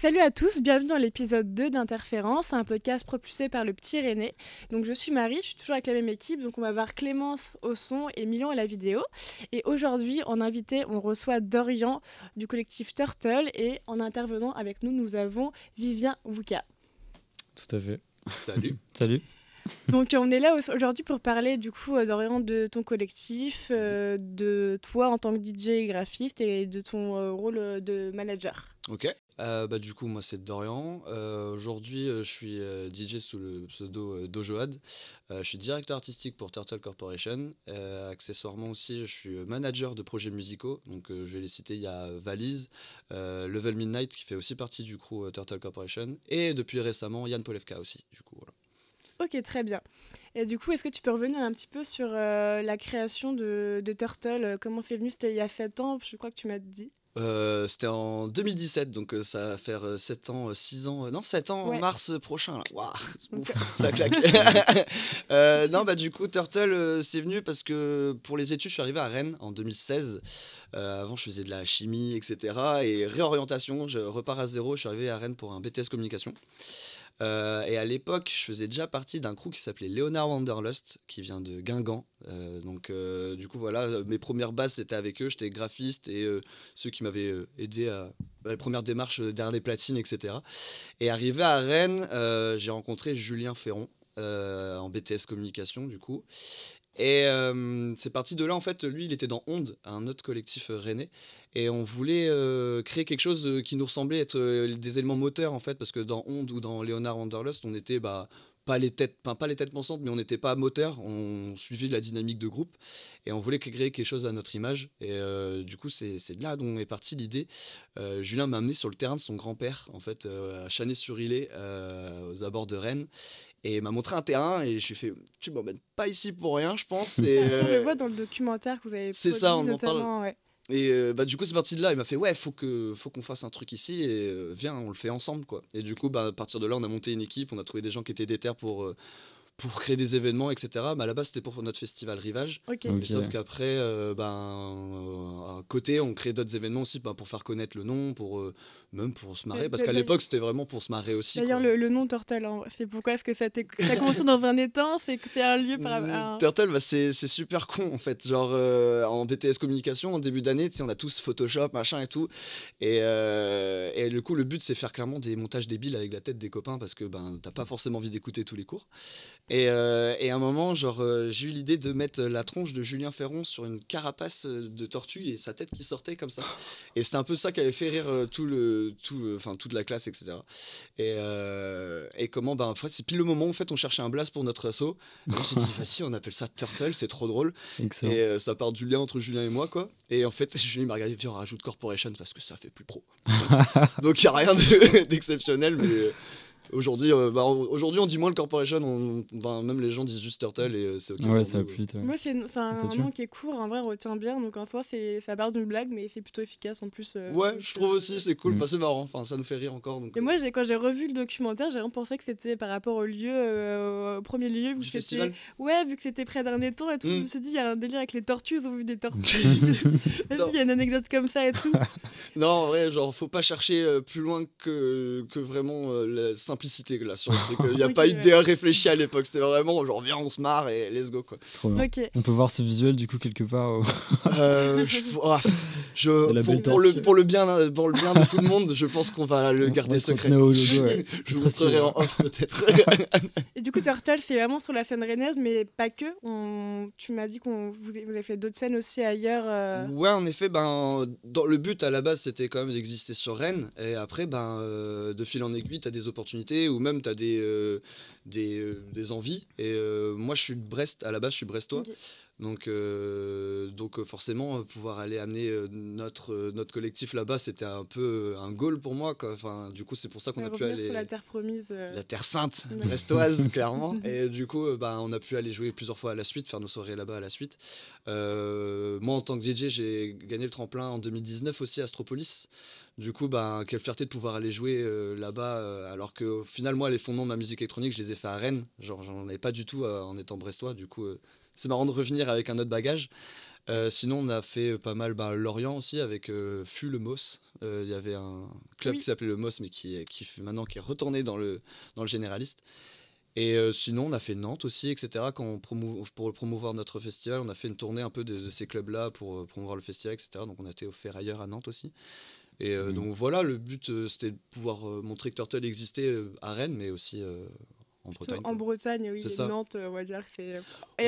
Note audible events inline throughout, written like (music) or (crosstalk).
Salut à tous, bienvenue dans l'épisode 2 d'Interférence, un podcast propulsé par le petit René. Donc je suis Marie, je suis toujours avec la même équipe, donc on va voir Clémence au son et Million à la vidéo. Et aujourd'hui, en invité, on reçoit Dorian du collectif Turtle et en intervenant avec nous, nous avons Vivien Wuka. Tout à fait. Salut. (laughs) Salut. Donc on est là aujourd'hui pour parler du coup euh, Dorian de ton collectif, euh, de toi en tant que DJ et graphiste et de ton euh, rôle de manager. Ok. Euh, bah, du coup, moi, c'est Dorian. Euh, aujourd'hui, euh, je suis DJ sous le pseudo Dojoad. je suis directeur artistique pour Turtle Corporation. accessoirement aussi, je suis manager de projets musicaux. Donc, je vais les citer. Il y a Valise, Level Midnight, qui fait aussi partie du crew Turtle Corporation. Et depuis récemment, Yann Polevka aussi. Du coup, voilà. Ok, très bien. Et du coup, est-ce que tu peux revenir un petit peu sur la création de, de Turtle Comment c'est venu C'était il y a 7 ans, je crois que tu m'as dit. Euh, c'était en 2017, donc euh, ça va faire 7 euh, ans, 6 ans, non 7 ans mars prochain. Là. ça claque. (laughs) (laughs) non, bah du coup, Turtle, c'est venu parce que pour les études, je suis arrivé à Rennes en 2016. avant, je faisais de la chimie, etc. Et réorientation, je repars à zéro, je suis arrivé à Rennes pour un BTS communication. Euh, et à l'époque, je faisais déjà partie d'un crew qui s'appelait Leonard Wanderlust, qui vient de Guingamp. Euh, donc, euh, du coup, voilà, mes premières bases, c'était avec eux. J'étais graphiste et ceux qui m'avaient aidé à bah, la première démarche derrière les platines, etc. Et arrivé à Rennes, j'ai rencontré Julien Ferron. en BTS communication du coup et euh, c'est parti de là, en fait, lui, il était dans Onde, un autre collectif euh, rennais, et on voulait euh, créer quelque chose qui nous ressemblait être des éléments moteurs, en fait, parce que dans Onde ou dans Leonard Wanderlust, on n'était bah, pas les têtes, pas les têtes pensantes, mais on n'était pas moteurs, on suivait la dynamique de groupe, et on voulait créer quelque chose à notre image, et du coup, c'est de là dont est partie l'idée. Julien m'a amené sur le terrain de son grand-père, en fait, à Chanet-sur-Ilé, aux abords de Rennes, et il m'a montré un terrain et je fait Tu m'emmènes pas ici pour rien, je pense. (laughs) Et le euh, dans le documentaire que vous avez C'est ça, en Et euh, bah, du coup, c'est parti de là. Il m'a fait Ouais, faut que faut qu'on fasse un truc ici et euh, viens, on le fait ensemble. quoi. Et du coup, bah, à partir de là, on a monté une équipe, on a trouvé des gens qui étaient déter pour pour créer des événements, etc. Mais à la base, c'était pour notre festival Rivage. Sauf qu'après, euh, ben, euh, à côté, on crée d'autres événements aussi ben, pour faire connaître le nom, pour, euh, même pour se marrer. Parce qu'à l'époque, c'était vraiment pour se marrer aussi. D'ailleurs, le, nom Turtle, c'est pourquoi est-ce que ça, ça commencé dans un étang C'est un lieu par mmh, Turtle, bah, c'est super con en fait. Genre, en BTS Communication, en début d'année, on a tous Photoshop, machin et tout. Et, et du coup, le but, c'est faire clairement des montages débiles avec la tête des copains parce que ben, t'as pas forcément envie d'écouter tous les cours. Euh, et, à un moment, genre, euh, j'ai eu l'idée de mettre la tronche de Julien Ferron sur une carapace euh, de tortue et sa tête qui sortait comme ça. Et c'était un peu ça qui avait fait rire tout le, tout, enfin, toute la classe, etc. Et, et comment, bah, en fait, c'est pile le moment où en fait, on cherchait un blast pour notre assaut. on s'est dit, si, (laughs) on appelle ça Turtle, c'est trop drôle. Et ça part du lien entre Julien et moi, quoi. Et en fait, (laughs) Julien m'a regardé, viens, on rajoute Corporation parce que ça fait plus pro. (laughs) Donc, il n'y a rien d'exceptionnel, mais Aujourd'hui, euh, bah, aujourd'hui, on dit moins le corporation, on, même les gens disent juste turtle et euh, c'est ok. Moi, c'est un, nom qui est court, en vrai, retient bien, donc en soi, ça part d'une blague, mais c'est plutôt efficace en plus. Euh, ouais, je trouve aussi, c'est cool, mm. c'est marrant, enfin, ça nous fait rire encore. Donc, et moi, quand j'ai revu le documentaire, j'ai pensé que c'était par rapport au lieu, au premier lieu, Ouais, vu que c'était près d'un étang et tout, je mm. me suis dit, il y a un délire avec les tortues, ils ont vu des tortues. (laughs) (laughs) Il y a une anecdote comme ça et tout. (laughs) non, en vrai, genre, faut pas chercher plus loin que, que vraiment la simple sur le (laughs) truc. Il n'y a pas eu de réfléchie réfléchi à l'époque. C'était vraiment genre viens, on se marre et let's go quoi. On peut voir ce visuel du coup quelque part. Euh, je, (laughs) pour, le, bien, le bien de tout le monde, je pense qu'on va le garder secret. (laughs) je vous montrerai en off peut-être. et du coup, Turtle, c'est vraiment sur la scène rennaise, mais pas que. On... Tu m'as dit qu'on vous avez fait d'autres scènes aussi ailleurs. Oui, euh. Ouais, en effet, ben, dans... le but à la base c'était quand même d'exister sur Rennes et après, ben, euh, de fil en aiguille, tu as des opportunités ou même tu as des, euh, euh, des, envies. Et euh, moi, je suis de Brest, à la base, je suis brestois. Donc, donc forcément, pouvoir aller amener notre, notre collectif là-bas, c'était un peu un goal pour moi. Enfin, du coup, c'est pour ça qu'on a pu aller. la terre promise. La terre sainte, brestoise, (laughs) clairement. Et du coup, bah, on a pu aller jouer plusieurs fois à la suite, faire nos soirées là-bas à la suite. moi, en tant que DJ, j'ai gagné le tremplin en 2019 aussi à Astropolis. Du coup, ben, quelle fierté de pouvoir aller jouer euh, là-bas, euh, alors que finalement, moi, les fondements de ma musique électronique, je les ai fait à Rennes. Genre, j'en avais pas du tout euh, en étant brestois. Du coup, c'est marrant de revenir avec un autre bagage. sinon, on a fait pas mal ben, Lorient aussi avec Fu le Moss. Il y avait un club qui s'appelait le Moss, mais qui, qui maintenant qui est retourné dans le, généraliste. Et sinon, on a fait Nantes aussi, etc. Quand on pour promouvoir notre festival, on a fait une tournée un peu de, ces clubs-là pour promouvoir le festival, etc. Donc on a été offert ailleurs à Nantes aussi. Et euh, mm. donc voilà, le but, euh, c'était de pouvoir euh, montrer que Turtle existait à Rennes, mais aussi en Bretagne. En Bretagne, oui, et Nantes, on va dire. C'est...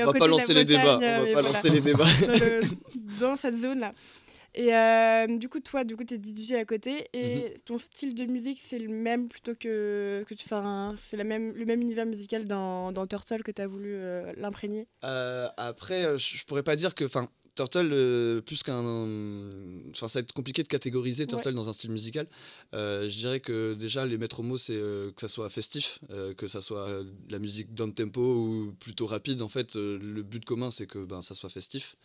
on va pas lancer les débats. On va pas lancer les débats. (laughs) (laughs) Dans, cette zone-là. Et du coup, toi, du coup, es DJ à côté et mm-hmm. ton style de musique, c'est le même plutôt que, que tu fais c'est la même, le même univers musical dans, Turtle que tu as voulu l'imprégner. après, je pourrais pas dire que, enfin, Turtle, euh, plus qu'un. ça va être compliqué de catégoriser Turtle dans un style musical. Euh, je dirais que déjà, les maîtres mots, c'est euh, que ça soit festif, que ça soit de la musique down tempo ou plutôt rapide. En fait, le but commun, c'est que ben, ça soit festif.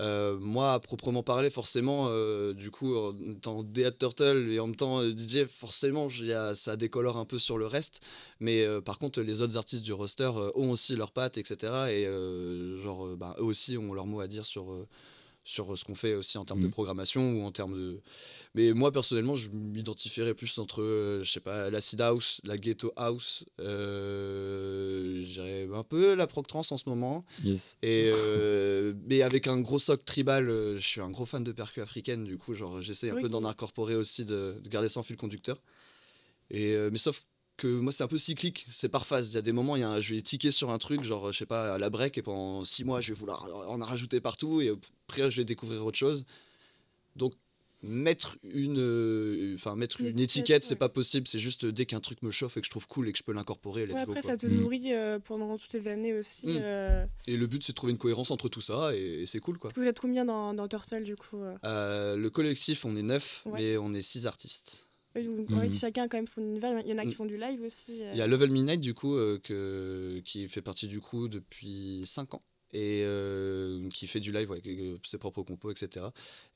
Euh, moi, à proprement parler, forcément, euh, du coup, en tant Dead Turtle et en même temps euh, DJ, forcément, a, ça décolore un peu sur le reste. Mais par contre, les autres artistes du roster ont aussi leurs pattes, etc. Et genre, bah, eux aussi ont leur mot à dire sur sur euh, ce qu'on fait aussi en termes de mmh. programmation ou en termes de. Mais moi personnellement, je m'identifierais plus entre, euh, je sais pas, l'acid house, la ghetto house, euh, j'irais un peu la proc trance en ce moment. Yes. Et (laughs) euh, mais avec un gros soc tribal, je suis un gros fan de percu africaine, du coup, genre j'essaie un peu d'en incorporer aussi, de, de, garder sans fil conducteur. Et mais sauf que moi c'est un peu cyclique, c'est par phase. Il y a des moments, il y a je vais tiquer sur un truc, genre je sais pas, à la break, et pendant six mois je vais vouloir en rajouter partout, et après je vais découvrir autre chose. Donc mettre une, euh, enfin mettre une, étiquette, c'est pas possible. C'est juste dès qu'un truc me chauffe et que je trouve cool et que je peux l'incorporer. après, ça te mm. nourrit euh, pendant toutes les années aussi. Mm. Euh. Et le but, c'est de trouver une cohérence entre tout ça et, c'est cool quoi. Vous êtes combien dans, dans Turtle du coup Le collectif, on est neuf, et mais on est six artistes. Donc, mhm. chacun quand même univers. Il y en a qui mm. font du live aussi. Euh. Il y a Level Midnight du coup euh, que, qui fait partie du coup depuis 5 ans et euh, qui fait du live avec ses propres compos, etc.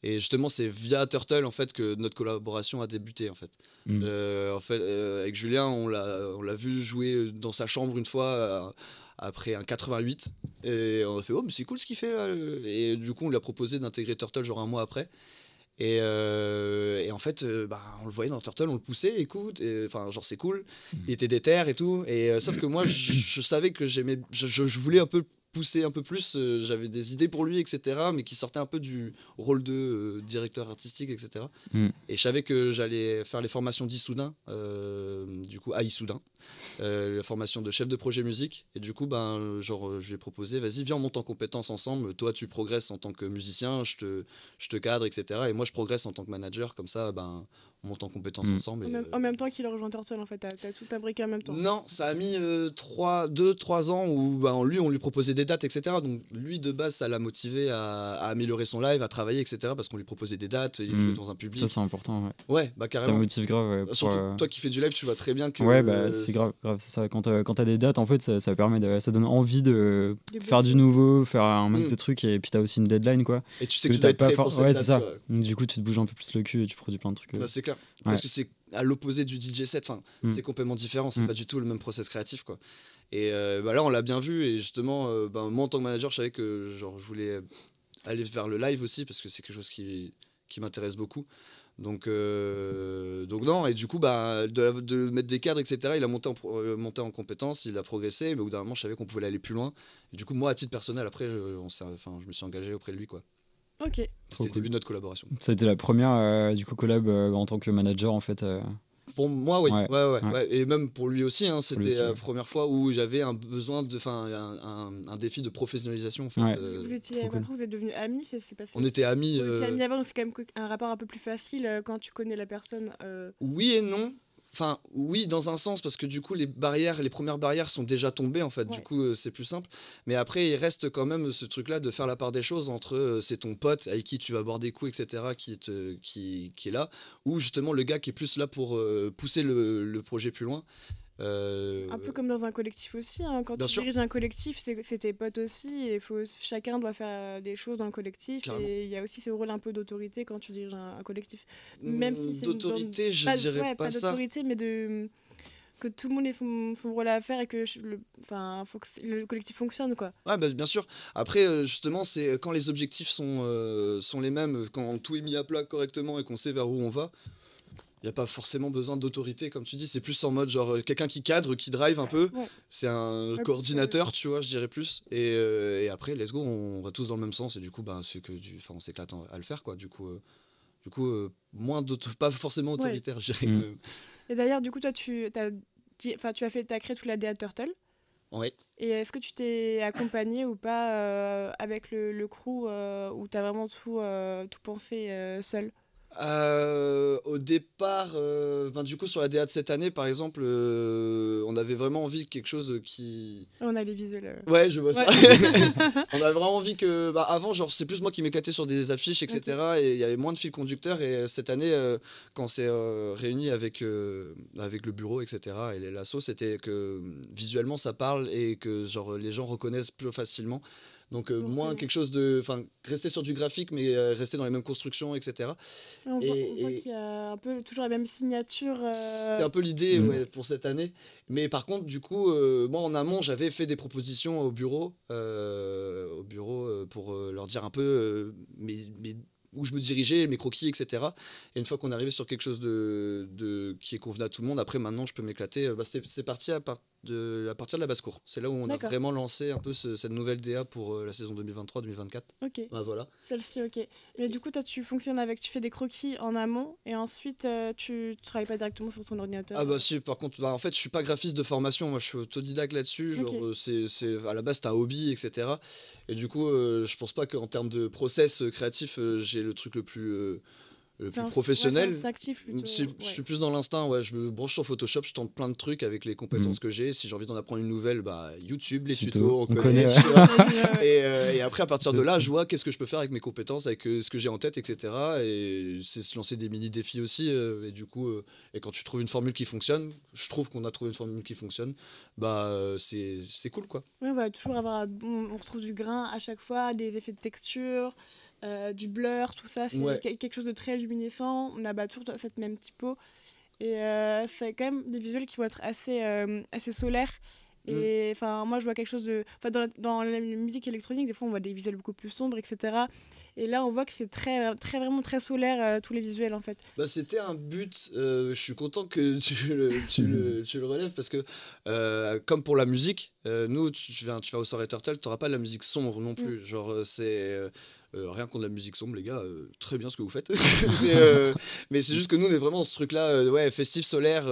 Et justement, c'est via Turtle en fait que notre collaboration a débuté en fait. Mm. en fait, avec Julien, on l'a, on l'a vu jouer dans sa chambre une fois après un 88 et on a fait oh mais c'est cool ce qu'il fait et du coup on lui a proposé d'intégrer Turtle genre un mois après euh, et, en fait, euh, bah, on le voyait dans Turtle, on le poussait, écoute, enfin, genre c'est cool, mhm. il était déter et tout. Et euh, sauf que moi, je, savais que j'aimais, je, voulais un peu poussé un peu plus, euh, j'avais des idées pour lui, etc., mais qui sortaient un peu du rôle de euh, directeur artistique, etc. Mm. Et je savais que j'allais faire les formations d'Issoudun, euh, du coup à Issoudun, la formation de chef de projet musique. Et du coup, ben, genre, je lui ai proposé, vas-y, viens, on monte en compétences ensemble. Toi, tu progresses en tant que musicien, je te, je te cadre, etc. Et moi, je progresse en tant que manager. Comme ça, ben, en compétence mm. ensemble. Euh, en, même, temps qu'il a rejoint Turtle, en fait, t'as as tout imbriqué en même temps. Non, ça a mis 2-3 euh, ans où bah, lui, on lui proposait des dates, etc. Donc lui, de base, ça l'a motivé à, améliorer son live, à travailler, etc. Parce qu'on lui proposait des dates, il mmh. dans un public. Ça, c'est important, ouais. Ouais, bah carrément. Ça motive grave. Surtout, euh, toi qui fais du live, tu vois très bien que. Ouais, bah c'est grave, grave ça. Quand t'as des dates, en fait, ça, ça permet ça donne envie de, faire du nouveau, faire un max mm. de trucs, et puis t'as aussi une deadline, quoi. Et tu sais que, tu dois pas Ouais, c'est ça. du coup, tu te bouges un peu plus le cul et tu produis plein de trucs. Bah, c'est parce que c'est à l'opposé du DJ set. Enfin, mm. c'est complètement différent. C'est mm. pas du tout le même process créatif, quoi. Et euh, bah là, on l'a bien vu. Et justement, euh, bah, moi, en tant que manager, je savais que genre, je voulais aller vers le live aussi parce que c'est quelque chose qui, m'intéresse beaucoup. Euh, donc, non, et du coup, bah, de, mettre des cadres, etc., il a monté en, compétences, il a progressé, mais au bout d'un moment, je savais qu'on pouvait aller plus loin. du coup, moi, à titre personnel, après, je, enfin, je me suis engagé auprès de lui. quoi. Ok. C'était le début de notre collaboration. Ça a été la première euh, du coup collab euh, en tant que manager en fait. Euh. Pour moi, oui. Ouais. Ouais, ouais, Et même pour lui aussi, hein, c'était la première fois où j'avais un besoin, de, enfin, un, un, défi de professionnalisation. En fait. Vous étiez, cool. vous êtes devenu amis, c'est passé. On était amis. amis avant, c'est quand même un rapport un peu plus facile quand tu connais la personne. Oui et non, Enfin, oui, dans un sens, parce que du coup, les barrières, les premières barrières sont déjà tombées, en fait. Du coup, euh, c'est plus simple. Mais après, il reste quand même ce truc-là de faire la part des choses entre euh, c'est ton pote avec qui tu vas boire des coups, etc., qui, te, qui, est là, ou justement le gars qui est plus là pour euh, pousser le, projet plus loin. Euh, un peu comme dans un collectif aussi. Hein. Quand tu diriges un collectif, c'est tes potes aussi. Et faut, chacun doit faire euh, des choses dans le collectif. Et il y a aussi ce rôle un peu d'autorité quand tu diriges un, collectif. Mm, Même si D'autorité, je pas, dirais pas, pas d'autorité, mais de mm, que tout le monde ait son, rôle à faire et que, le, collectif fonctionne. Quoi. Ouais, bah, bien sûr. Après, euh, justement, c'est quand les objectifs sont, sont les mêmes, quand tout est mis à plat correctement et qu'on sait vers où on va, n'y a pas forcément besoin d'autorité, comme tu dis. C'est plus en mode genre euh, quelqu'un qui cadre, qui drive un peu. C'est un coordinateur, tu vois, je dirais plus. Euh, et, après, let's go, on va tous dans le même sens. Et du coup, bah, c'est que du... on s'éclate à le faire, quoi. Du coup, euh, du coup moins moins pas forcément autoritaire, je dirais. Mm. Et d'ailleurs, du coup, toi, tu as, enfin, tu as, fait, as créé toute la DA Turtle. Oui. Et est-ce que tu t'es accompagné ou pas avec le, le crew ou tu as vraiment tout, tout pensé seul euh, au départ, euh, ben, du coup, sur la DA de cette année, par exemple, euh, on avait vraiment envie de quelque chose qui. On allait viser le. Ouais, je vois ça. (laughs) on avait vraiment envie que. Bah, avant, genre, c'est plus moi qui m'éclatais sur des affiches, etc. Et il y avait moins de fil conducteur. Et cette année, quand c'est réuni avec, avec le bureau, etc., et l'assaut, c'était que visuellement ça parle et que genre, les gens reconnaissent plus facilement. Euh, Donc moins euh, quelque chose de, enfin rester sur du graphique mais euh, rester dans les mêmes constructions, etc. Et on, voit, qu'il y a un peu toujours la même signature. C'était un peu l'idée mm. pour cette année. Mais par contre du coup, moi en amont j'avais fait des propositions au bureau, au bureau pour leur dire un peu mais où je me dirigeais, mes croquis, etc. Et une fois qu'on est arrivé sur quelque chose de, de, qui est convenable à tout le monde, après maintenant je peux m'éclater. Bah, c'est parti à partir de, à partir de la basse cour. C'est là où on a vraiment lancé un peu cette nouvelle DA pour euh, la saison 2023-2024. Ok. Bah, voilà. Celle-ci, ok. Mais du coup, toi, tu fonctionnes avec, tu fais des croquis en amont et ensuite euh, tu, travailles pas directement sur ton ordinateur. Ah bah si. Par contre, bah, en fait, je suis pas graphiste de formation. Moi, je suis autodidacte là-dessus. Euh, c'est, à la base, c'est un hobby, etc. Et du coup, je pense pas qu'en termes de process créatif, j'ai le truc le plus euh, plus professionnel. je suis plus dans l'instinct, ouais. Je me branche sur Photoshop, je tente plein de trucs avec les compétences mm. que j'ai. Si j'ai envie d'en apprendre une nouvelle, bah, YouTube, les tutos, on, connaît. (laughs) et, euh, et, après, à partir de là, je vois qu'est-ce que je peux faire avec mes compétences, avec euh, ce que j'ai en tête, etc. Et c'est se lancer des mini-défis aussi. Euh, et du coup, et quand tu trouves une formule qui fonctionne, je trouve qu'on a trouvé une formule qui fonctionne, bah, c'est cool, quoi. on va toujours avoir. On retrouve du grain à chaque fois, des effets de texture, euh, du blur, tout ça. C'est quelque chose de très luminescent. On a toujours cette même typo. Et euh, c'est quand même des visuels qui vont être assez, euh, assez solaires. Mm. Et enfin, moi, je vois quelque chose de. dans, la musique électronique, des fois, on voit des visuels beaucoup plus sombres, etc. Et là, on voit que c'est très, très, vraiment très solaire, tous les visuels, en fait. Bah, c'était un but. je suis content que (laughs) tu le, tu, (laughs) relèves parce que, comme pour la musique, nous, tu, viens, tu vas au soirée Turtle, tu n'auras pas de la musique sombre non mm. plus. Genre, c'est euh, rien contre la musique sombre, les gars, euh, très bien ce que vous faites. (laughs) Euh, mais, c'est juste que nous, on est vraiment dans ce truc-là, ouais, festif, solaire,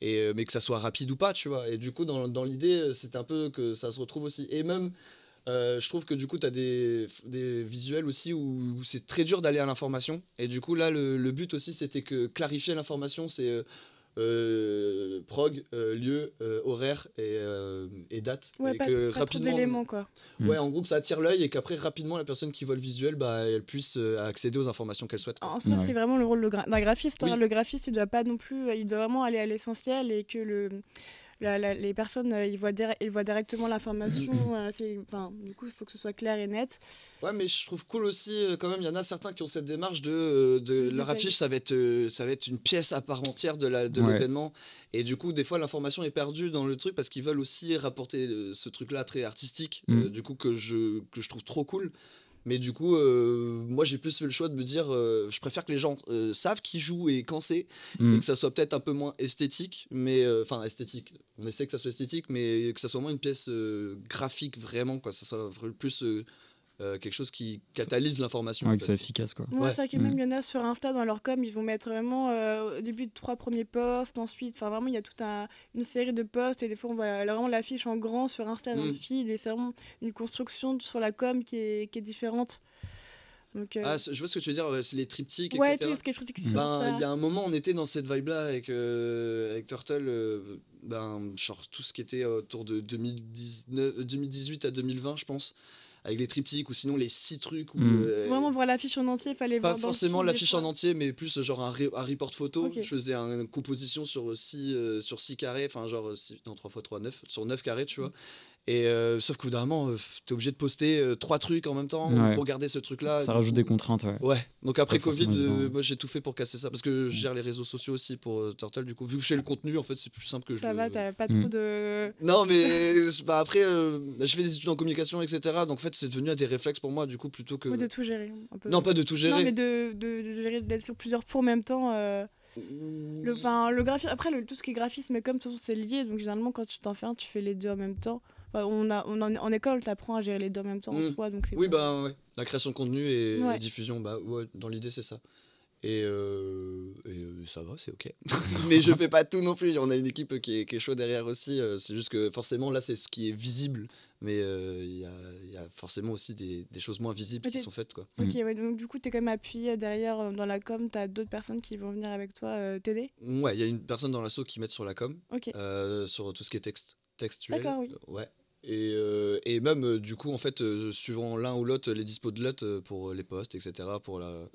et, mais que ça soit rapide ou pas, tu vois. Et du coup, dans, dans l'idée, c'est un peu que ça se retrouve aussi. Et même, je trouve que du coup, tu as des, des, visuels aussi où, c'est très dur d'aller à l'information. Et du coup, là, le but aussi, c'était que clarifier l'information, c'est euh, prog, euh, lieu, euh, horaire et, date. Ouais, quoi. Hmm. Ouais, en gros, ça attire l'œil et qu'après, rapidement, la personne qui voit le visuel, bah, elle puisse accéder aux informations qu'elle souhaite. c'est vraiment le rôle d'un graphiste. Hein. le graphiste, il doit pas non plus, il doit vraiment aller à l'essentiel et que le les personnes, euh, ils, voient ils voient directement l'information. (clears throat) Euh, du coup, il faut que ce soit clair et net. Ouais, mais je trouve cool aussi, euh, quand même, il y en a certains qui ont cette démarche de, leur affiche, ça va, être, ça va être une pièce à part entière de l'événement. Et du coup, des fois, l'information est perdue dans le truc parce qu'ils veulent aussi rapporter ce truc-là très artistique, mm. du coup, que je, que je trouve trop cool. Mais du coup, euh, moi, j'ai plus le choix de me dire, euh, je préfère que les gens euh, savent qui joue et quand c'est, mm. et que ça soit peut-être un peu moins esthétique, mais enfin esthétique. On essaie que ça soit esthétique, mais que ça soit moins une pièce graphique vraiment, quoi. Ça soit plus euh, quelque chose qui catalyse l'information. que c'est efficace quoi. Ouais, C'est vrai que même y en a sur Insta dans leur com, ils vont mettre vraiment euh, au début de trois premiers posts, ensuite, enfin vraiment il y a toute une série de posts et des fois on voit vraiment l'affiche en grand sur Insta dans le mm. feed et c'est vraiment une construction sur la com qui est, qui est différente. Euh, ah, je vois ce que tu veux dire, c'est les triptyques, ouais, etc. Ben, il y a un moment, on était dans cette vibe-là avec, avec Turtle, ben, genre tout ce qui était autour de 2019, 2018 à 2020, je pense avec les triptyques ou sinon les six trucs. Hmm. Euh, Vraiment voir l'affiche en entier, fallait pas voir. Pas forcément l'affiche en entier, mais plus genre un, report photo. Je faisais une composition sur 6 euh, sur six carrés, enfin genre 3 x 3, 9, sur 9 carrés, tu vois. Hmm. Et euh, sauf que bout tu es euh, t'es obligé de poster euh, trois trucs en même temps pour garder ce truc-là. Ça rajoute des contraintes, ouais. Ouais. Donc après Covid, moi j'ai tout fait pour casser ça parce que je mm. gère les réseaux sociaux aussi pour Turtle. Du coup, vu que je fais le contenu, en fait, c'est plus simple que ça je. va, t'as pas mm. trop de. Non, mais (laughs) bah, après, je fais des études en communication, etc. Donc en fait, c'est devenu des réflexes pour moi, du coup, plutôt que. de tout gérer. Non, pas de tout gérer. Non, mais de, gérer d'être sur plusieurs pour en même temps. Le, mm. le après tout ce qui est graphisme comme, tout c'est lié. Donc généralement, quand tu t'en fais un, tu fais les deux en même temps. Bah, on a, on en, école, tu apprends à gérer les deux en même temps en mm. soi, donc Oui, bah, la création de contenu et la diffusion, bah, dans l'idée, c'est ça. Et, euh, euh, ça va, c'est ok. (laughs) mais je fais pas tout non plus. On a une équipe qui est, qui chaud derrière aussi. Euh, c'est juste que forcément, là, c'est ce qui est visible. Mais il y, a, forcément aussi des, choses moins visibles qui sont faites. Quoi. Ok, mm. donc du coup, tu es quand même appuyé derrière dans la com. Tu as d'autres personnes qui vont venir avec toi t'aider Ouais, il y a une personne dans l'assaut qui met sur la com, sur tout ce qui est texte textuel. Ouais. Et, euh, et, même, euh, du coup, en fait, euh, suivant l'un ou l'autre, les dispos de l'autre pour les postes, etc. Pour la...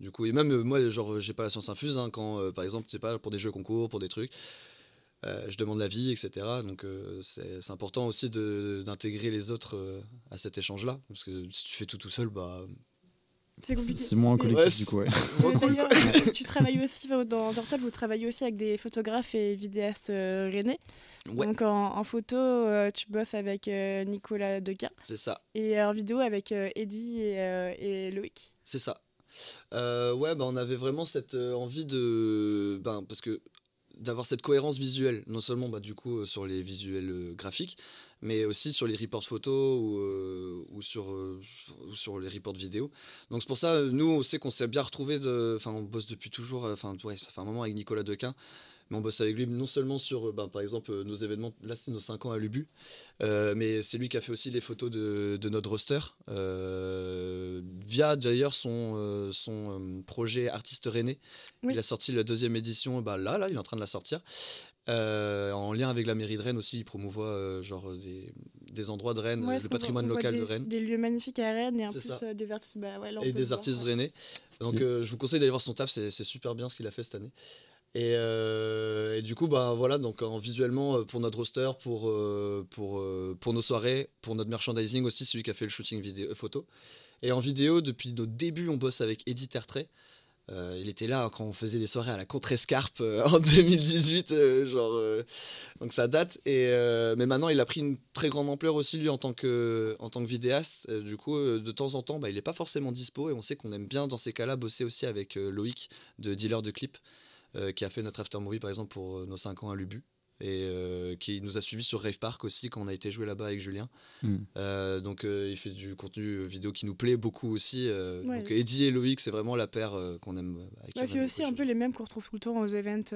Du coup, et même moi, genre, j'ai pas la science infuse hein, quand, par exemple, c'est pas pour des jeux concours, pour des trucs. je demande l'avis, etc. Donc, c'est important aussi d'intégrer les autres à cet échange-là. Parce que si tu fais tout tout seul, bah, c'est moins collectif du coup. Ouais. tu travailles aussi dans Dortel, vous travaillez aussi avec des photographes et vidéastes rennais. Donc en, photo, euh, tu bosses avec euh, Nicolas Dequin. C'est ça. Et euh, en vidéo avec Eddy Eddie et, Loïc. C'est ça. ouais, bah, on avait vraiment cette envie de. Ben, parce que d'avoir cette cohérence visuelle, non seulement bah, du coup sur les visuels graphiques, mais aussi sur les reports photos ou, sur, ou sur les reports vidéo. Donc c'est pour ça, nous, on sait qu'on s'est bien retrouvé, enfin on bosse depuis toujours, enfin ouais, ça fait un moment avec Nicolas Dequin, mais on bosse avec lui non seulement sur, euh, ben, par exemple, euh, nos événements, là c'est nos 5 ans à Lubu, euh, mais c'est lui qui a fait aussi les photos de, notre roster, via d'ailleurs son, son projet Artiste René. Il a sorti la deuxième édition, ben, là, là, il est en train de la sortir. en lien avec la mairie de Rennes aussi, il promouvoit genre des, endroits de Rennes, le patrimoine local de Rennes. Des lieux magnifiques à Rennes et des artistes, bah ouais, et rennais. Donc je vous conseille d'aller voir son taf, c'est super bien ce qu'il a fait cette année. Euh, et, du coup, bah, voilà, donc en visuellement euh, pour notre roster, pour, euh, pour, pour nos soirées, pour notre merchandising aussi, celui qui a fait le shooting vidéo, photo. Et en vidéo, depuis nos débuts, on bosse avec Eddie Tertrais. il était là quand on faisait des soirées à la Contrescarpe en 2018, (laughs) genre, donc ça date. Et, mais maintenant, il a pris une très grande ampleur aussi, lui, en tant que, en tant que vidéaste. du coup, de temps en temps, bah, il n'est pas forcément dispo et on sait qu'on aime bien, dans ces cas-là, bosser aussi avec Loïc de Dealer de Clips. Euh, qui a fait notre after movie par exemple pour euh, nos 5 ans à Lubu et euh, qui nous a suivis sur Rave Park aussi quand on a été joué là-bas avec Julien. Hmm. Euh, donc euh, il fait du contenu vidéo qui nous plaît beaucoup aussi. donc Eddie et Loïc, c'est vraiment la paire qu'on aime. Ouais, c'est aussi un peu les mêmes qu'on retrouve tout le temps aux events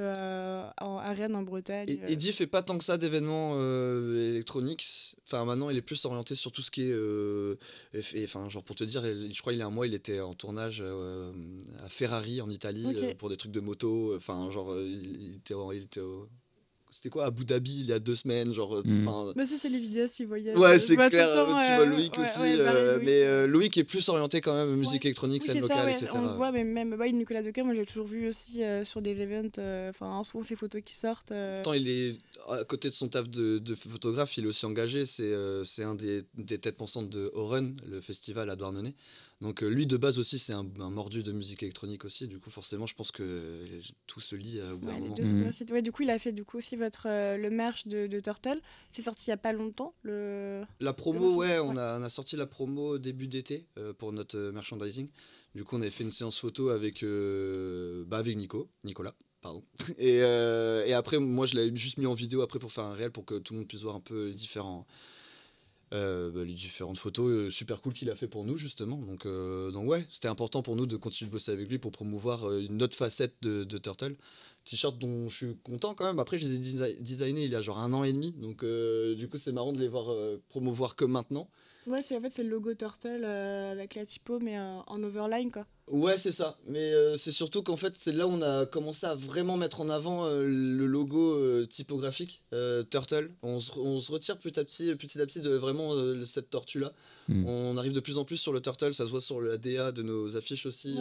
en Rennes, en Bretagne. Et, ne fait pas tant que ça d'événements électroniques. Enfin maintenant, il est plus orienté sur tout ce qui est. Enfin genre pour te dire, je crois il y a un mois, il était en tournage à Ferrari en Italie pour des trucs de moto. Enfin genre était, il était au c'est quoi Abu Dhabi il y a deux semaines genre euh, mm. enfin bah c'est les vidéos vous voyaient ouais euh, c'est bah, clair tu vois Loïc aussi bah, euh, mais Loïc est plus orienté quand même musique électronique oui, scène vocale etc on le voit mais même bah, Nicolas Decker moi j'ai toujours vu aussi sur des events enfin en ce moment, ces photos qui sortent Tant, il est à côté de son taf de, photographe il est aussi engagé c'est c'est un des, des, têtes pensantes de Oren le festival à Douarnenez donc euh, lui de base aussi c'est un, mordu de musique électronique aussi, du coup forcément je pense que euh, tout se lit. Euh, au mhm. du coup il a fait du coup aussi votre le merch de, Turtle, c'est sorti il y a pas longtemps le. La promo ouais, on a, on a sorti la promo début d'été pour notre merchandising. Du coup on avait fait une séance photo avec bah, avec Nico, Nicolas. Pardon. (laughs) Et, et après, moi, je l'avais juste mis en vidéo après pour faire un réel pour que tout le monde puisse voir un peu différent. différents... Euh, bah, les différentes photos euh, super cool qu'il a fait pour nous justement. Donc, euh, donc ouais, c'était important pour nous de continuer de bosser avec lui pour promouvoir une autre facette de, Turtle. T-shirt dont je suis content quand même. Après, je les ai designés il y a genre un an et demi, donc du coup c'est marrant de les voir promouvoir que maintenant. Ouais, c'est en fait c'est le logo Turtle avec la typo mais en overline quoi. Ouais, c'est ça. Mais euh, c'est surtout qu'en fait, c'est là où on a commencé à vraiment mettre en avant euh, le logo euh, typographique Turtle. On se, retire petit à petit, petit à petit de vraiment cette tortue-là. Hmm. On arrive de plus en plus sur le Turtle. Ça se voit sur la DA de nos affiches aussi.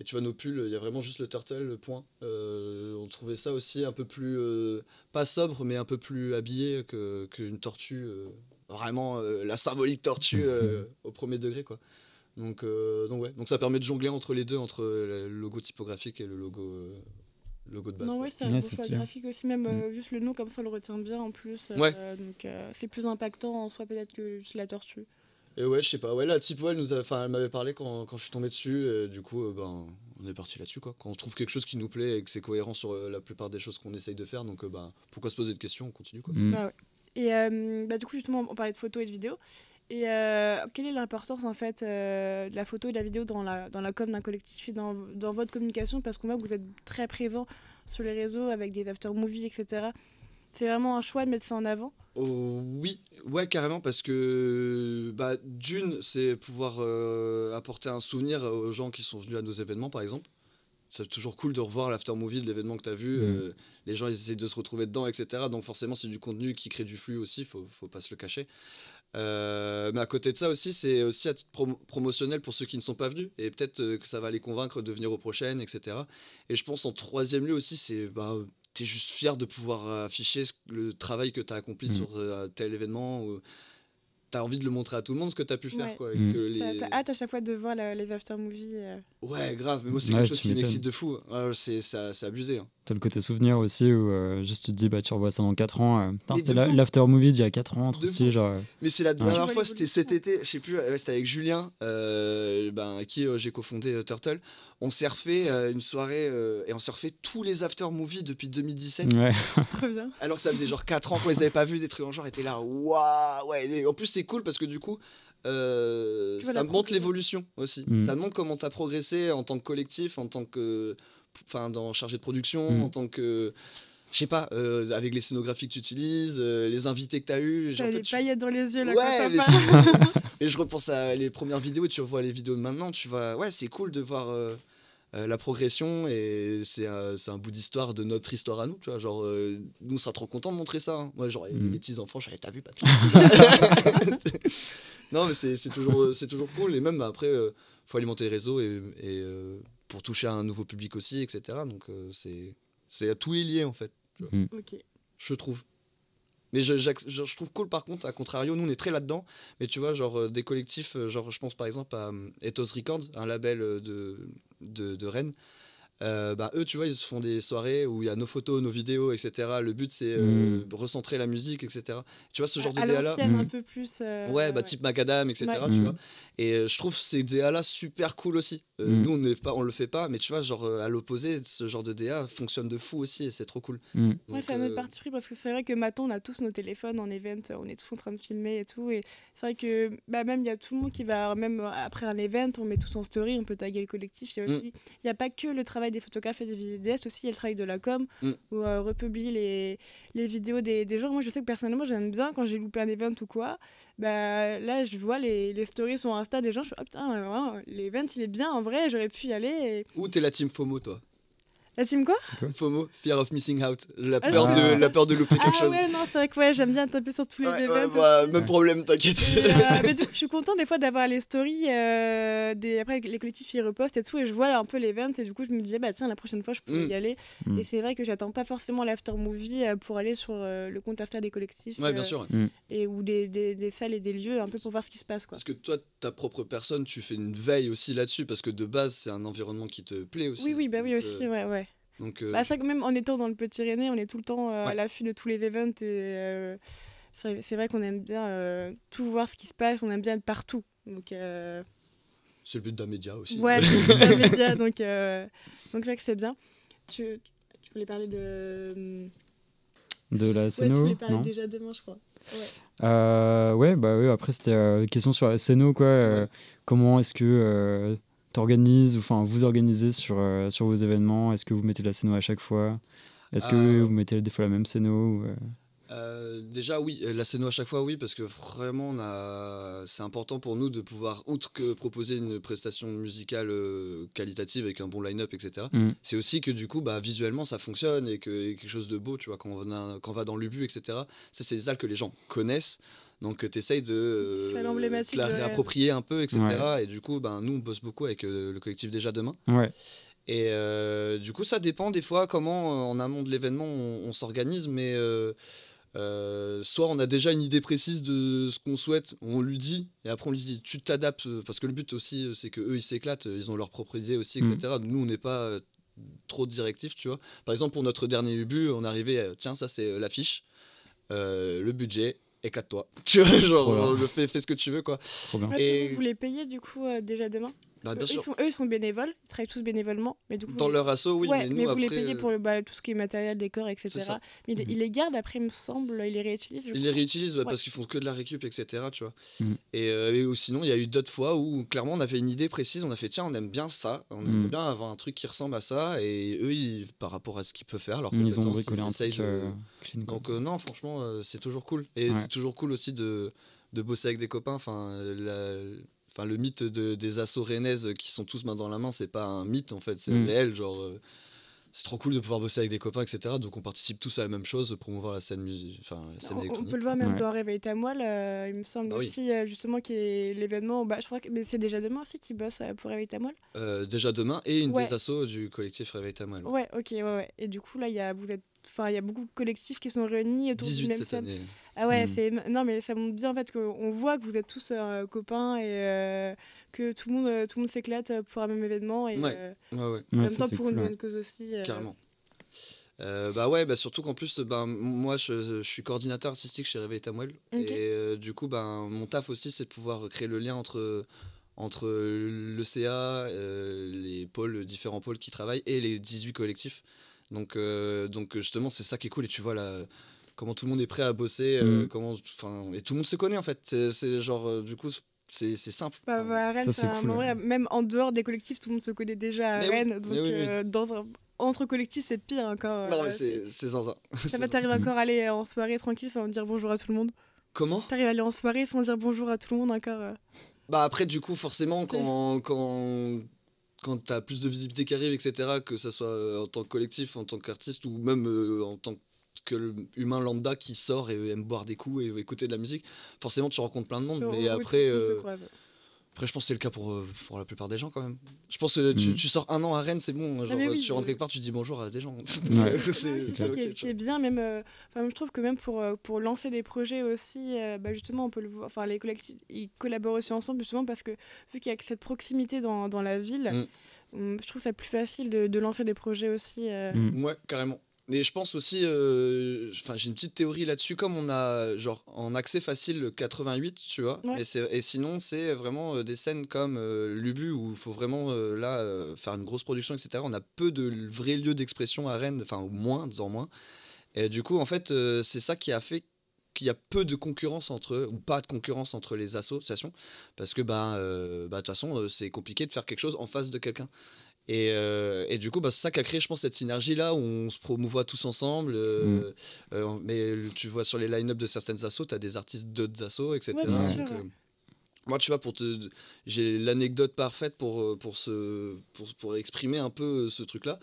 Et tu vois, nos pulls, il y a vraiment juste le Turtle, le point. on trouvait ça aussi un peu plus, pas sobre, mais un peu plus habillé qu'une tortue. vraiment la symbolique tortue (laughs) au premier degré, quoi. Donc, euh, donc, ouais. donc ça permet de jongler entre les deux, entre le logo typographique et le logo, euh, logo de base. Non, ouais, c'est un logo graphique aussi, même euh, mm. juste le nom, comme ça on le retient bien en plus. donc c'est plus impactant en soi peut-être que juste la tortue. Et ouais, je sais pas. Ouais, la typo, elle, nous elle m'avait parlé quand, quand, je suis tombé dessus. du coup, ben, on est parti là-dessus. Quoi. Quand on trouve quelque chose qui nous plaît et que c'est cohérent sur la plupart des choses qu'on essaye de faire, donc ben, pourquoi se poser de questions On continue. Quoi. Mm. Ah ouais. Et bah, du coup, justement, on parlait de photos et de vidéos. Et euh, quelle est l'importance en fait euh, de la photo et de la vidéo dans la, dans la com d'un collectif et dans, dans votre communication Parce qu'on voit que vous êtes très présent sur les réseaux avec des after-movies, etc. C'est vraiment un choix de mettre ça en avant oh, Oui, ouais, carrément, parce que bah, d'une, c'est pouvoir euh, apporter un souvenir aux gens qui sont venus à nos événements, par exemple. C'est toujours cool de revoir l'after-movie de l'événement que tu as vu. Mmh. les gens, ils essayent de se retrouver dedans, etc. Donc forcément, c'est du contenu qui crée du flux aussi, faut, faut pas se le cacher. Euh, mais à côté de ça aussi, c'est aussi à promotionnel pour ceux qui ne sont pas venus. Et peut-être euh, que ça va les convaincre de venir aux prochaines, etc. Et je pense en troisième lieu aussi, c'est bah, tu es juste fier de pouvoir euh, afficher le travail que tu as accompli mm. sur tel événement. tu t'as envie de le montrer à tout le monde ce que t'as pu faire quoi. Mm. T'as hâte à chaque fois de voir les after movies. Ouais, grave. Mais moi c'est quelque chose qui m'excite de fou. C'est abusé. Hein. T'as le côté souvenir aussi où euh, juste tu te dis, bah tu revois ça dans 4 ans. Euh, c'était l'after movie d'il y a 4 ans, aussi, genre. Euh. Mais c'est la dernière fois, c'était cet été, je sais plus, c'était avec Julien, euh, ben, qui j'ai cofondé Turtle. On s'est refait une soirée et on s'est refait tous les after movies depuis 2017. Ouais. (laughs) bien. Alors ça faisait genre 4 ans qu'on les avait pas vus, des trucs en genre, et là, waouh, ouais. en plus, c'est cool parce que du coup. ça montre l'évolution aussi. Mm. Ça montre comment t'as progressé en tant que collectif, en tant que enfin dans chargé de production, mm. en tant que je sais pas, euh, avec les scénographies que tu utilises, euh, les invités que tu as eus. T'as les paillettes dans les yeux là ouais, (laughs) Et je repense à les premières vidéos, tu revois les vidéos de maintenant, tu vas. Ouais, c'est cool de voir euh, la progression et c'est un, un, bout d'histoire de notre histoire à nous, tu vois. Genre, nous, on sera trop contents de montrer ça. Hein. Moi, genre, mes mm. les petits enfants, je t'as vu, pas (laughs) Non, mais c'est toujours, toujours cool. Et même bah, après, faut alimenter les réseaux et. et pour toucher à un nouveau public aussi, etc. Donc euh, c'est c'est à tout est lié en fait. Mm. Je trouve. Mais je, trouve cool par contre, à contrario, nous on est très là-dedans, mais tu vois, genre euh, des collectifs, euh, genre je pense par exemple à Ethos Records, un label de, de Rennes, euh, bah, eux, tu vois, ils se font des soirées où il y a nos photos, nos vidéos, etc. Le but, c'est euh, mm. recentrer la musique, etc. Tu vois, ce genre de DA-là. un mm. peu plus. Euh, ouais, bah, type Macadam, etc. Tu mm. vois et je trouve ces DA-là super cool aussi. Nous, on ne on le fait pas, mais tu vois, genre, à l'opposé, ce genre de DA fonctionne de fou aussi et c'est trop cool. ouais, c'est un autre parti pris parce que c'est vrai que maintenant, on a tous nos téléphones en event, on est tous en train de filmer et tout. Et c'est vrai que bah, même, il y a tout le monde qui va, même après un event, on met tous en story, on peut taguer le collectif. Il n'y a, y a pas que le travail des photographes et des vidéastes aussi, il y a le travail de la com, mm. ou où on euh, republie les, les vidéos des, des, gens. Moi, je sais que personnellement, j'aime bien quand j'ai loupé un event ou quoi. Bah, là, je vois les, les stories sur Insta des gens, je suis, oh putain, l'event, il est bien en vrai, j'aurais pu y aller. Où tu t'es la team FOMO, toi la team quoi FOMO, Fear of Missing Out. La, ah, peur, de, la peur de louper quelque ah, Ouais, non, c'est vrai que ouais, j'aime bien taper sur tous les ouais, bah, même problème, t'inquiète. Euh, je suis contente des fois d'avoir les stories. Euh, des, après, les collectifs ils repostent et tout. Et je vois un peu les évènements Et du coup, je me disais, bah tiens, la prochaine fois, je peux mm. y aller. Mm. Et c'est vrai que j'attends pas forcément l'after movie euh, pour aller sur le compte after des collectifs. Ouais, bien sûr. Mm. Et, ou des, des, des, salles et des lieux un peu pour voir ce qui se passe. Quoi. Parce que toi, ta propre personne, tu fais une veille aussi là-dessus. Parce que de base, c'est un environnement qui te plaît aussi. Oui, oui, bah oui, aussi, ouais, ouais. Donc, euh, bah, vrai bah, même en étant dans le Petit René, on est tout le temps euh, à l'affût de tous les events. Et euh, c'est vrai qu'on aime bien tout voir ce qui se passe, on aime bien être partout. Donc, C'est le but d'un média aussi. Ouais, c'est le but d'un média, (laughs) donc, donc c'est vrai que c'est bien. Tu, tu, voulais parler de. De la scène ouais, Tu voulais parler non. déjà demain, je crois. Ouais. ouais, bah après c'était euh, question sur la scène quoi. Comment est-ce que t'organises, enfin vous organisez sur, euh, sur vos événements Est-ce que vous mettez la scéno à chaque fois Est-ce que euh, vous mettez des fois la même scéno euh? déjà oui, la scéno à chaque fois oui, parce que vraiment a... c'est important pour nous de pouvoir, outre que proposer une prestation musicale qualitative avec un bon line-up, etc., mmh. c'est aussi que du coup bah, visuellement ça fonctionne et que quelque chose de beau, tu vois, quand on, quand va dans l'UBU, etc., ça c'est des salles que les gens connaissent. Donc euh, tu essayes de, euh, la réapproprier un peu, etc. Et du coup, ben, nous, on bosse beaucoup avec euh, le collectif Déjà Demain. Et du coup, ça dépend des fois comment, en amont de l'événement, on, s'organise, mais soit on a déjà une idée précise de ce qu'on souhaite, on lui dit, et après on lui dit, tu t'adaptes, parce que le but aussi, c'est que ils s'éclatent, ils ont leur propre idée aussi, etc. Mm. nous, on n'est pas trop directif, tu vois. Par exemple, pour notre dernier Ubu, on arrivait, tiens, ça c'est l'affiche, le budget, éclate-toi. (laughs) Tu vois, genre, le euh, fais, ce que tu veux, quoi. Et... Vous voulez payer, du coup, euh, déjà demain bah, eux, ils sont bénévoles, ils travaillent tous bénévolement. Mais du Dans leur assaut, oui. mais, vous les payez euh, pour bah, tout ce qui est matériel, décor, etc. Mais ils mhm. les gardent après, il me semble, ils les réutilisent. Ils les réutilisent parce qu'ils font que de la récup, etc. Tu vois. Mhm. Et, euh, sinon, il y a eu d'autres fois où clairement on avait une idée précise, on a fait tiens, on aime bien ça, on aime mhm. bien avoir un truc qui ressemble à ça. Et eux, par rapport à ce qu'ils peuvent faire, alors ils ont bricolé un euh, Donc non, franchement, c'est toujours cool. Et c'est toujours cool aussi de de bosser avec des copains. Enfin, la... Enfin, le mythe de, des assauts qui sont tous main dans la main, c'est pas un mythe en fait, c'est mm. réel. Genre, euh, c'est trop cool de pouvoir bosser avec des copains, etc. Donc on participe tous à la même chose, promouvoir la scène, musique, enfin, la scène on, électronique. On peut le voir même dans Réveil ta euh, il me semble bah aussi, euh, justement, qui est l'événement. Bah, je crois que c'est déjà demain aussi qui bosse euh, pour Réveil ta moelle Déjà demain, et une des assos du collectif Réveil ta Ouais, ok, ouais, ouais. Et du coup, là, y a, vous êtes enfin il y a beaucoup de collectifs qui sont réunis autour du même scène. Ah ouais, hmm. c'est non mais ça montre bien en fait qu'on voit que vous êtes tous copains et que tout le monde, euh, tout le monde s'éclate euh, pour un même événement et en euh, même temps pour une bonne cause aussi. Carrément. bah ouais, bah surtout qu'en plus, bah, moi je, je, suis coordinateur artistique chez Réveil Tamuel. Et du coup, ben mon taf aussi, c'est de pouvoir créer le lien entre, entre le CA, les pôles, différents pôles qui travaillent et les 18 collectifs. Donc, donc justement, c'est ça qui est cool. Et tu vois là, comment tout le monde est prêt à bosser, mm. comment enfin et tout le monde se connaît en fait. C'est genre, du coup, c'est simple. ça, Même en dehors des collectifs, tout le monde se connaît déjà à Rennes. donc, euh, Dans entre collectifs, c'est pire encore. Hein, non, euh, mais c'est zinzin. Ça (laughs) va, t'arrives encore mm. à aller en soirée tranquille sans dire bonjour à tout le monde Comment T'arrives à aller en soirée sans dire bonjour à tout le monde encore euh. Bah, après, du coup, forcément, quand. quand quand tu as plus de visibilité qui arrive, etc., que ça soit en tant que collectif, en tant qu'artiste ou même en tant que que l'humain lambda qui sort et aime boire des coups et écouter de la musique, forcément tu rencontres plein de monde. Oh, mais euh, après, je pense que c'est le cas pour, euh, pour la plupart des gens quand même. Je pense que mm. tu, sors un an à Rennes, c'est bon. Ah, euh, tu rentres quelque part, tu dis bonjour à des gens. (laughs) c'est ça qui, est, bien. Même, je trouve que même pour, pour lancer des projets aussi, bah justement, on peut le voir. Enfin, les collectifs, ils collaborent aussi ensemble justement parce que vu qu'il y a cette proximité dans, dans la ville. Mm. Hum, je trouve ça plus facile de, lancer des projets aussi. Mm. Ouais, carrément. Et je pense aussi, euh, enfin j'ai une petite théorie là-dessus, comme on a genre en accès facile le 88, tu vois, et, sinon c'est vraiment euh, des scènes comme euh, Lubu où il faut vraiment là faire une grosse production, etc. On a peu de vrais lieux d'expression à Rennes, enfin moins, disons moins. Et du coup, en fait, c'est ça qui a fait qu'il y a peu de concurrence entre, ou pas de concurrence entre les associations, parce que ben, bah, de toute façon, c'est compliqué de faire quelque chose en face de quelqu'un. Et, euh, et, du coup, bah, c'est ça qui a créé, je pense, cette synergie-là où on se promouvoit tous ensemble. Euh, mm. euh, mais tu vois, sur les line-up de certaines assos, tu as des artistes d'autres assos, etc. moi, tu vois, pour te, j'ai l'anecdote parfaite pour, pour, ce, pour, pour exprimer un peu ce truc-là.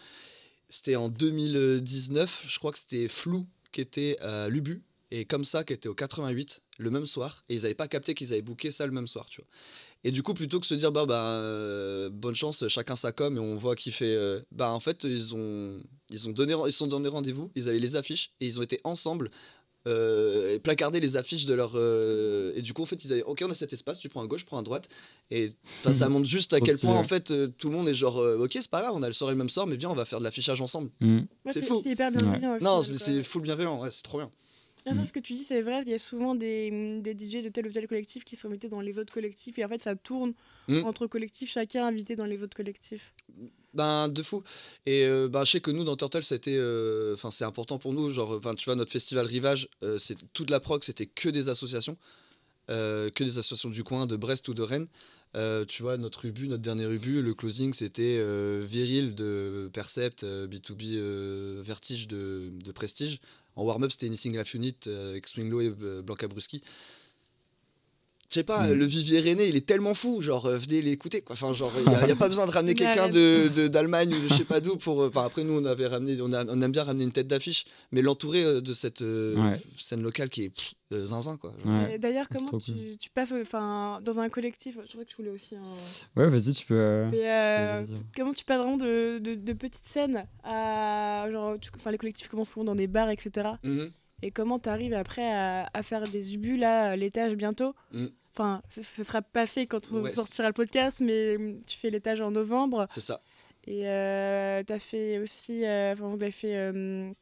C'était en 2019, je crois que c'était Flou qui était à Lubu et comme ça qui était au 88 le même soir et ils n'avaient pas capté qu'ils avaient booké ça le même soir tu vois et du coup, plutôt que se dire, bah, bah, euh, bonne chance, chacun sa com, et on voit qui fait. Euh, bah, en fait, ils ont, ils ont donné, ils sont donné rendez-vous, ils avaient les affiches, et ils ont été ensemble, euh, les affiches de leur. Euh, et du coup, en fait, ils avaient, ok, on a cet espace, tu prends à gauche, je prends à droite. Et ça (laughs) montre juste à quel point, en fait, tout le monde est genre, ok, c'est pas grave, on a le soir et le même soir, mais viens, on va faire de l'affichage ensemble. Mm. c'est fou. C'est hyper bienveillant. Non, c'est full bienveillant, c'est trop bien. Ah, ça, mm. ce que tu dis, c'est vrai. Il y a souvent des, mm, des DJ de tel ou tel collectif qui sont invités dans les votes collectifs. Et en fait, ça tourne mm. entre collectifs, chacun invité dans les votes collectifs. Ben, de fou. Et euh, ben, je sais que nous, dans Turtle, c'était, euh, enfin c'est important pour nous. Genre, tu vois, notre festival Rivage, euh, toute la prog, c'était que des associations. que des associations du coin, de Brest ou de Rennes. tu vois, notre ubu, notre dernier ubu, le closing, c'était Viril de Percept, B2B Vertige de, de Prestige, en warm-up, c'était single Life Unit euh, avec Swing Low et euh, Blanca Bruski je sais pas, mm. le Vivier René, il est tellement fou, genre euh, venez l'écouter quoi. Enfin, genre, il n'y a, pas besoin de ramener (laughs) quelqu'un de, d'Allemagne ou je sais pas d'où pour. Euh, après, nous, on avait ramené, on, aime bien ramener une tête d'affiche, mais l'entourer euh, de cette scène locale qui est zinzin quoi. D'ailleurs, comment tu, passes enfin, dans un collectif Je crois que tu voulais aussi. Un... Ouais, vas-y, tu peux. comment tu passes vraiment de, de, petites scènes à. Genre, les collectifs commencent souvent dans des bars, etc. Mm-hmm. Et comment tu arrives après à, faire des ubus là, l'étage bientôt mm. Enfin, ce sera passé quand on sortira le podcast, mais hum, tu fais l'étage en novembre. C'est ça. Et euh, tu as fait aussi. Euh, enfin, vous avez fait hum,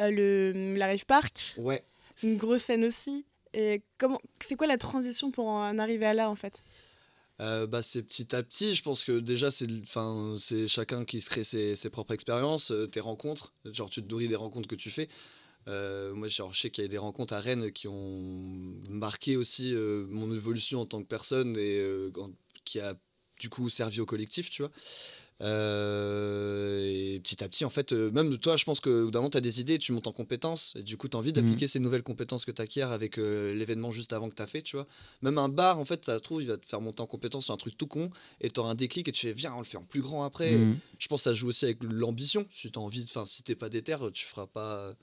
euh, le, hum, la Rive Park. Ouais. Une grosse scène aussi. Et comment, c'est quoi la transition pour en arriver à là en fait bah, c'est petit à petit. Je pense que déjà, c'est, chacun qui se crée ses, propres expériences, tes rencontres. Genre, tu te nourris des rencontres que tu fais. Euh, moi, je sais qu'il y a des rencontres à Rennes qui ont marqué aussi euh, mon évolution en tant que personne et euh, qui a du coup servi au collectif, tu vois. et petit à petit, en fait, même toi, je pense que d'un moment, tu as des idées, tu montes en compétences, et du coup, tu as envie d'appliquer mhm. ces nouvelles compétences que tu acquiers avec l'événement juste avant que tu as fait, tu vois. Même un bar, en fait, ça se trouve, il va te faire monter en compétence sur un truc tout con, et tu auras un déclic, et tu fais, viens, on le fait en plus grand après. Mhm. Je pense que ça joue aussi avec l'ambition. Si tu as envie, enfin, si t'es pas déter, tu feras pas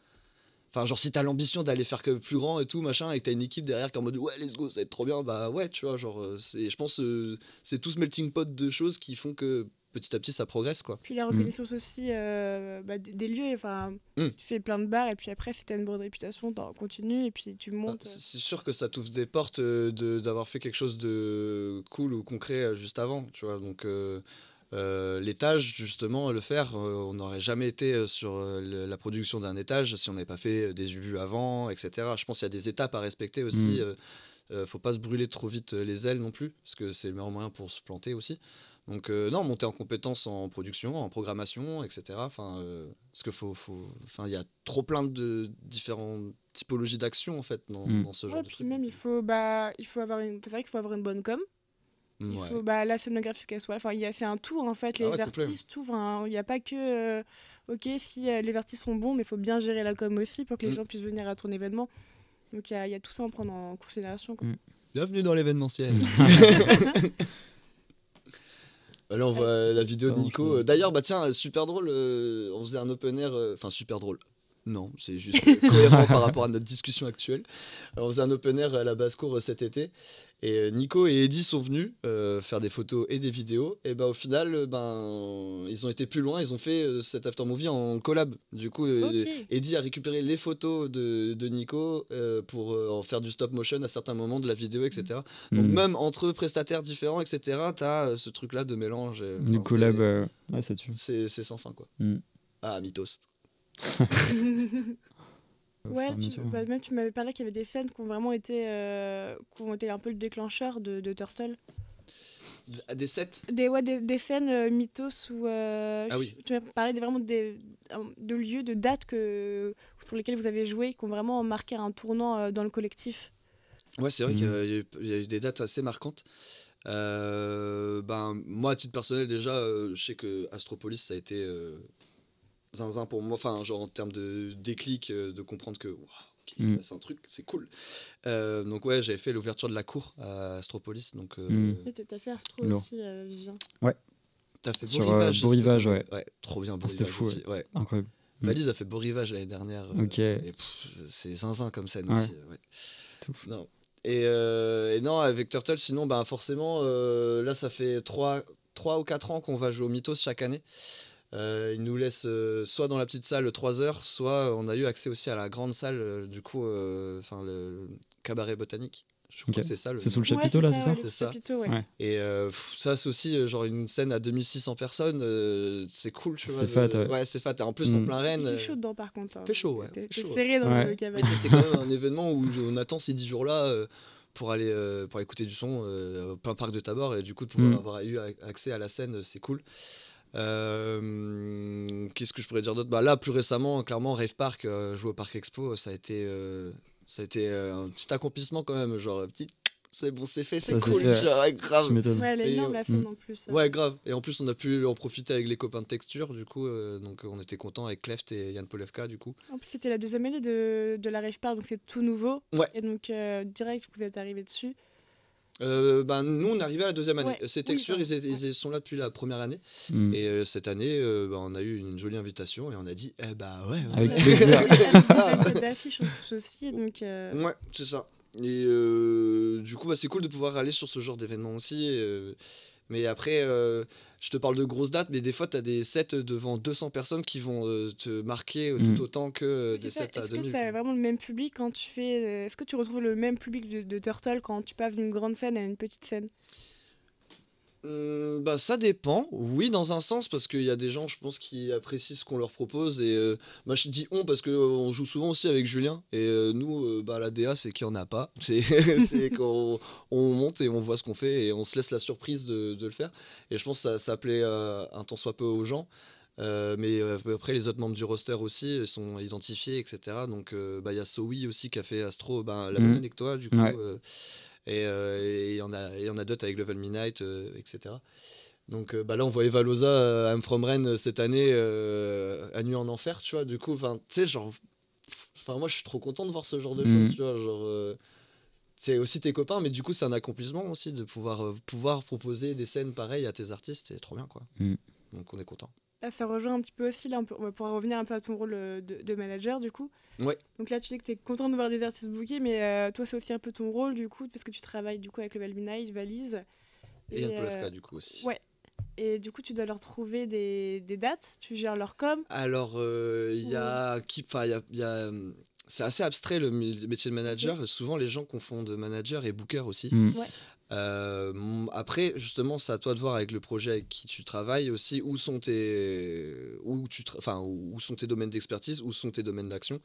Enfin, genre, si t'as l'ambition d'aller faire que plus grand et tout, machin, et t'as une équipe derrière qui est en mode ouais, let's go, ça va être trop bien, bah ouais, tu vois, genre, euh, c'est, je pense, euh, c'est tout ce melting pot de choses qui font que petit à petit ça progresse, quoi. Puis la mm. reconnaissance aussi euh, bah, des, lieux, enfin, mm. tu fais plein de bars, et puis après, si t'as une bonne réputation, t'en continues, et puis tu montes. Ah, c'est sûr que ça t'ouvre des portes de, d'avoir fait quelque chose de cool ou concret juste avant, tu vois, donc. Euh, l'étage, justement, le faire, euh, on n'aurait jamais été euh, sur la production d'un étage si on n'avait pas fait des UBU avant, etc. Je pense qu'il y a des étapes à respecter aussi. il mm. ne faut pas se brûler trop vite les ailes non plus, parce que c'est le meilleur moyen pour se planter aussi. Donc non, monter en compétences en production, en programmation, etc. Enfin, ce que faut, faut, enfin, il y a trop plein de différentes typologies d'actions en fait dans, mm. ce genre de puis truc. Même il faut, bah, il faut avoir vrai faut avoir une bonne com, il faut bah, la scénographie qu'elle soit. Enfin, c'est un tour en fait, ah les artistes, Il n'y a pas que. Euh, ok, si euh, les artistes sont bons, mais il faut bien gérer la com aussi pour que les mm. gens puissent venir à ton événement. Donc il y, a tout ça à prendre en considération. Mm. Bienvenue dans l'événementiel. Là, (laughs) (laughs) on voit euh, la vidéo de Nico. D'ailleurs, bah tiens, super drôle. on faisait un open air, enfin super drôle. Non, c'est juste cohérent par rapport à notre discussion actuelle. Euh, on faisait un open air à la basse-cour euh, cet été. Et euh, Nico et Eddy sont venus faire des photos et des vidéos. Et ben au final, ben ils ont été plus loin. Ils ont fait cet after movie en collab. Du coup, eddie Eddy a récupéré les photos de, Nico pour en faire du stop motion à certains moments de la vidéo, etc. Donc hmm. même entre prestataires différents, etc. as ce truc là de mélange. du collab, ouais, c'est sans fin quoi. Hmm. Ah, mythos. (laughs) ouais, tu, bah, tu m'avais parlé qu'il y avait des scènes qui ont vraiment été, euh, qui ont été un peu le déclencheur de, Turtle. Ah, des sets des, des, scènes euh, mythos où euh, ah tu m'avais parlé de, vraiment des, de lieux, de dates que, sur lesquelles vous avez joué qui ont vraiment marqué un tournant dans le collectif. Ouais, c'est vrai mm. qu'il y, a eu des dates assez marquantes. ben, moi, à titre personnel, déjà, je sais que Astropolis, ça a été zinzin pour moi, enfin, genre en termes de déclic, euh, de comprendre que c'est mm. un truc, c'est cool. Euh, donc, ouais, j'avais fait l'ouverture de la cour à Astropolis. Donc, euh, mm. t'as fait Astro aussi, Vivien Ouais. T'as fait Beau Rivage, ouais. ouais. Trop bien, Beau ah, C'était fou, Ouais. Incroyable. Mm. Valise a fait Beau Rivage l'année dernière. Ok. C'est zinzin comme scène aussi. Non. Et, non, avec Turtle, sinon, bah, forcément, là, ça fait 3, 3 ou 4 ans qu'on va jouer au Mythos chaque année. Euh, il nous laisse euh, soit dans la petite salle 3 heures, soit on a eu accès aussi à la grande salle, euh, du coup, euh, enfin le, cabaret botanique. Je crois que c'est ça. C'est sous le chapiteau là, c'est ça C'est ça. Et ça, c'est aussi genre une scène à 2600 personnes. c'est cool, C'est fat. Ouais, c'est fat. Et en plus, en mm. plein Rennes. Il fait chaud dedans par contre. Hein. chaud, ouais. C'est serré dans le cabaret. c'est quand même un (laughs) événement où on attend ces 10 jours-là pour aller pour écouter du son plein parc de Tabor et du coup de pouvoir mm. avoir eu accès à la scène, c'est cool. Euh, qu'est-ce que je pourrais dire d'autre bah Là, plus récemment, clairement, Rave Park, joue euh, jouer au Parc Expo, ça a été, euh, ça a été un petit accomplissement quand même. Genre, petit, c'est bon, c'est fait, c'est cool, grave. Ouais, elle est énorme la mmh. en plus. Hein. Ouais, grave. Et en plus, on a pu en profiter avec les copains de Texture, du coup, donc on était contents avec Cleft et Yann Polevka, du coup. En plus, c'était la deuxième année de, de la Rave Park, donc c'est tout nouveau. Ouais. Et donc, direct, vous êtes arrivé dessus. Euh, ben, Nous, on arrivait à la deuxième année. Ces textures, ils, sont là depuis la première année. Mm. Et euh, cette année, euh, ben, on a eu une jolie invitation et on a dit Eh ben, ouais, Avec (laughs) plaisir. (laughs) d'affiches aussi. Donc, Ouais, c'est ça. Et du coup, bah, c'est cool de pouvoir aller sur ce genre d'événement aussi. mais après je te parle de grosses dates, mais des fois, tu as des sets devant 200 personnes qui vont euh, te marquer euh, tout mhm. autant que euh, des sets à 2000. Est-ce que tu vraiment le même public quand tu fais. Est-ce que tu retrouves le même public de Turtle quand tu passes d'une grande scène à une petite scène Hum, bah, ça dépend, oui, dans un sens, parce qu'il y a des gens, je pense, qui apprécient ce qu'on leur propose. Et euh, moi je dis on parce qu'on euh, on joue souvent aussi avec Julien. Et euh, nous, bah, la DA, c'est qu'il n'y en a pas. (laughs) C'est (laughs) qu'on on monte et on voit ce qu'on fait et on se laisse la surprise de, le faire. Et je pense que ça, plaît un tant soit peu aux gens. Euh, mais après, les autres membres du roster aussi sont identifiés, etc. Donc, bah, il y a Soi aussi qui a fait Astro bah, la mhm. même année toi, du coup. Euh, et il y en a, a d'autres avec Level Midnight, etc. Euh, Donc euh, bah là, on voit Valosa à I'm From Rennes cette année, à Nuit en Enfer, tu vois. Du coup, tu sais, genre. Enfin, moi, je suis trop content de voir ce genre de mhm. choses, tu vois. Genre c'est aussi tes copains, mais du coup, c'est un accomplissement aussi de pouvoir, pouvoir proposer des scènes pareilles à tes artistes. C'est trop bien, quoi. Mm. Donc, on est content ça rejoint un petit peu aussi, là, on, va pouvoir revenir un peu à ton rôle euh, de, manager, du coup. Ouais. Donc là, tu dis que tu es content de voir des artistes bookés, mais euh, toi, c'est aussi un peu ton rôle, du coup, parce que tu travailles, du coup, avec le Valminaï, Valise. Et, et euh, du coup, aussi. Ouais. Et du coup, tu dois leur trouver des, dates, tu gères leur com. Alors, il y a... y a c'est assez abstrait le métier de manager. Souvent, les gens confondent manager et booker aussi. Mm. Ouais. Euh, après, justement, c'est à toi de voir avec le projet avec qui tu travailles aussi où sont tes, où tu, enfin, où sont tes domaines d'expertise, où sont tes domaines d'action.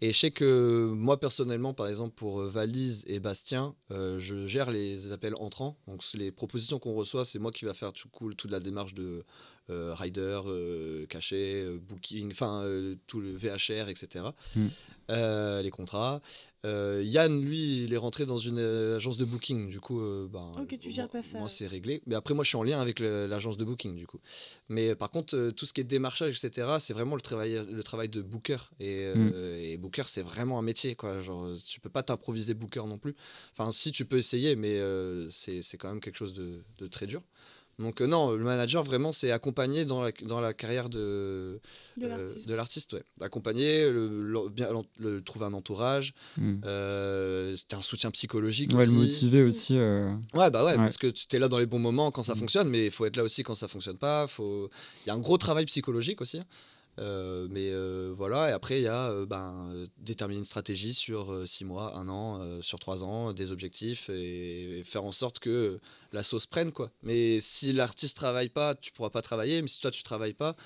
Et je sais que moi, personnellement, par exemple, pour euh, Valise et Bastien, euh, je gère les appels entrants. Donc, les propositions qu'on reçoit, c'est moi qui va faire tout cool, toute la démarche de euh, rider, euh, Cachet, euh, Booking, enfin tout le VHR, etc. Hmm. les contrats. Yann, lui, il est rentré dans une agence de booking. Du coup, ben, oh, moi, c'est réglé. Mais après, moi, je suis en lien avec l'agence de booking, du coup. Mais par contre, tout ce qui est démarchage, etc., c'est vraiment le travail, le travail de booker. Hmm. Et, booker, c'est vraiment un métier, quoi. Genre, tu peux pas t'improviser booker non plus. Enfin, si tu peux essayer, mais c'est quand même quelque chose de très dur. Donc euh, non, le manager vraiment c'est accompagner dans la, dans la carrière de, de euh, l'artiste, accompagner, le, trouver un entourage, c'est hmm. euh, c'était un soutien psychologique. Ouais, aussi. le motiver aussi. Ouais bah ouais, parce que tu es là dans les bons moments quand ça hmm. fonctionne, mais il faut être là aussi quand ça fonctionne pas. Faut... Il y a un gros travail psychologique aussi. Euh, mais euh, voilà, et après, il y a euh, ben, déterminer une stratégie sur 6 mois, 1 an, sur 3 ans, des objectifs, et, faire en sorte que la sauce prenne. quoi. Mais si l'artiste travaille pas, tu pourras pas travailler, mais si toi, tu travailles pas,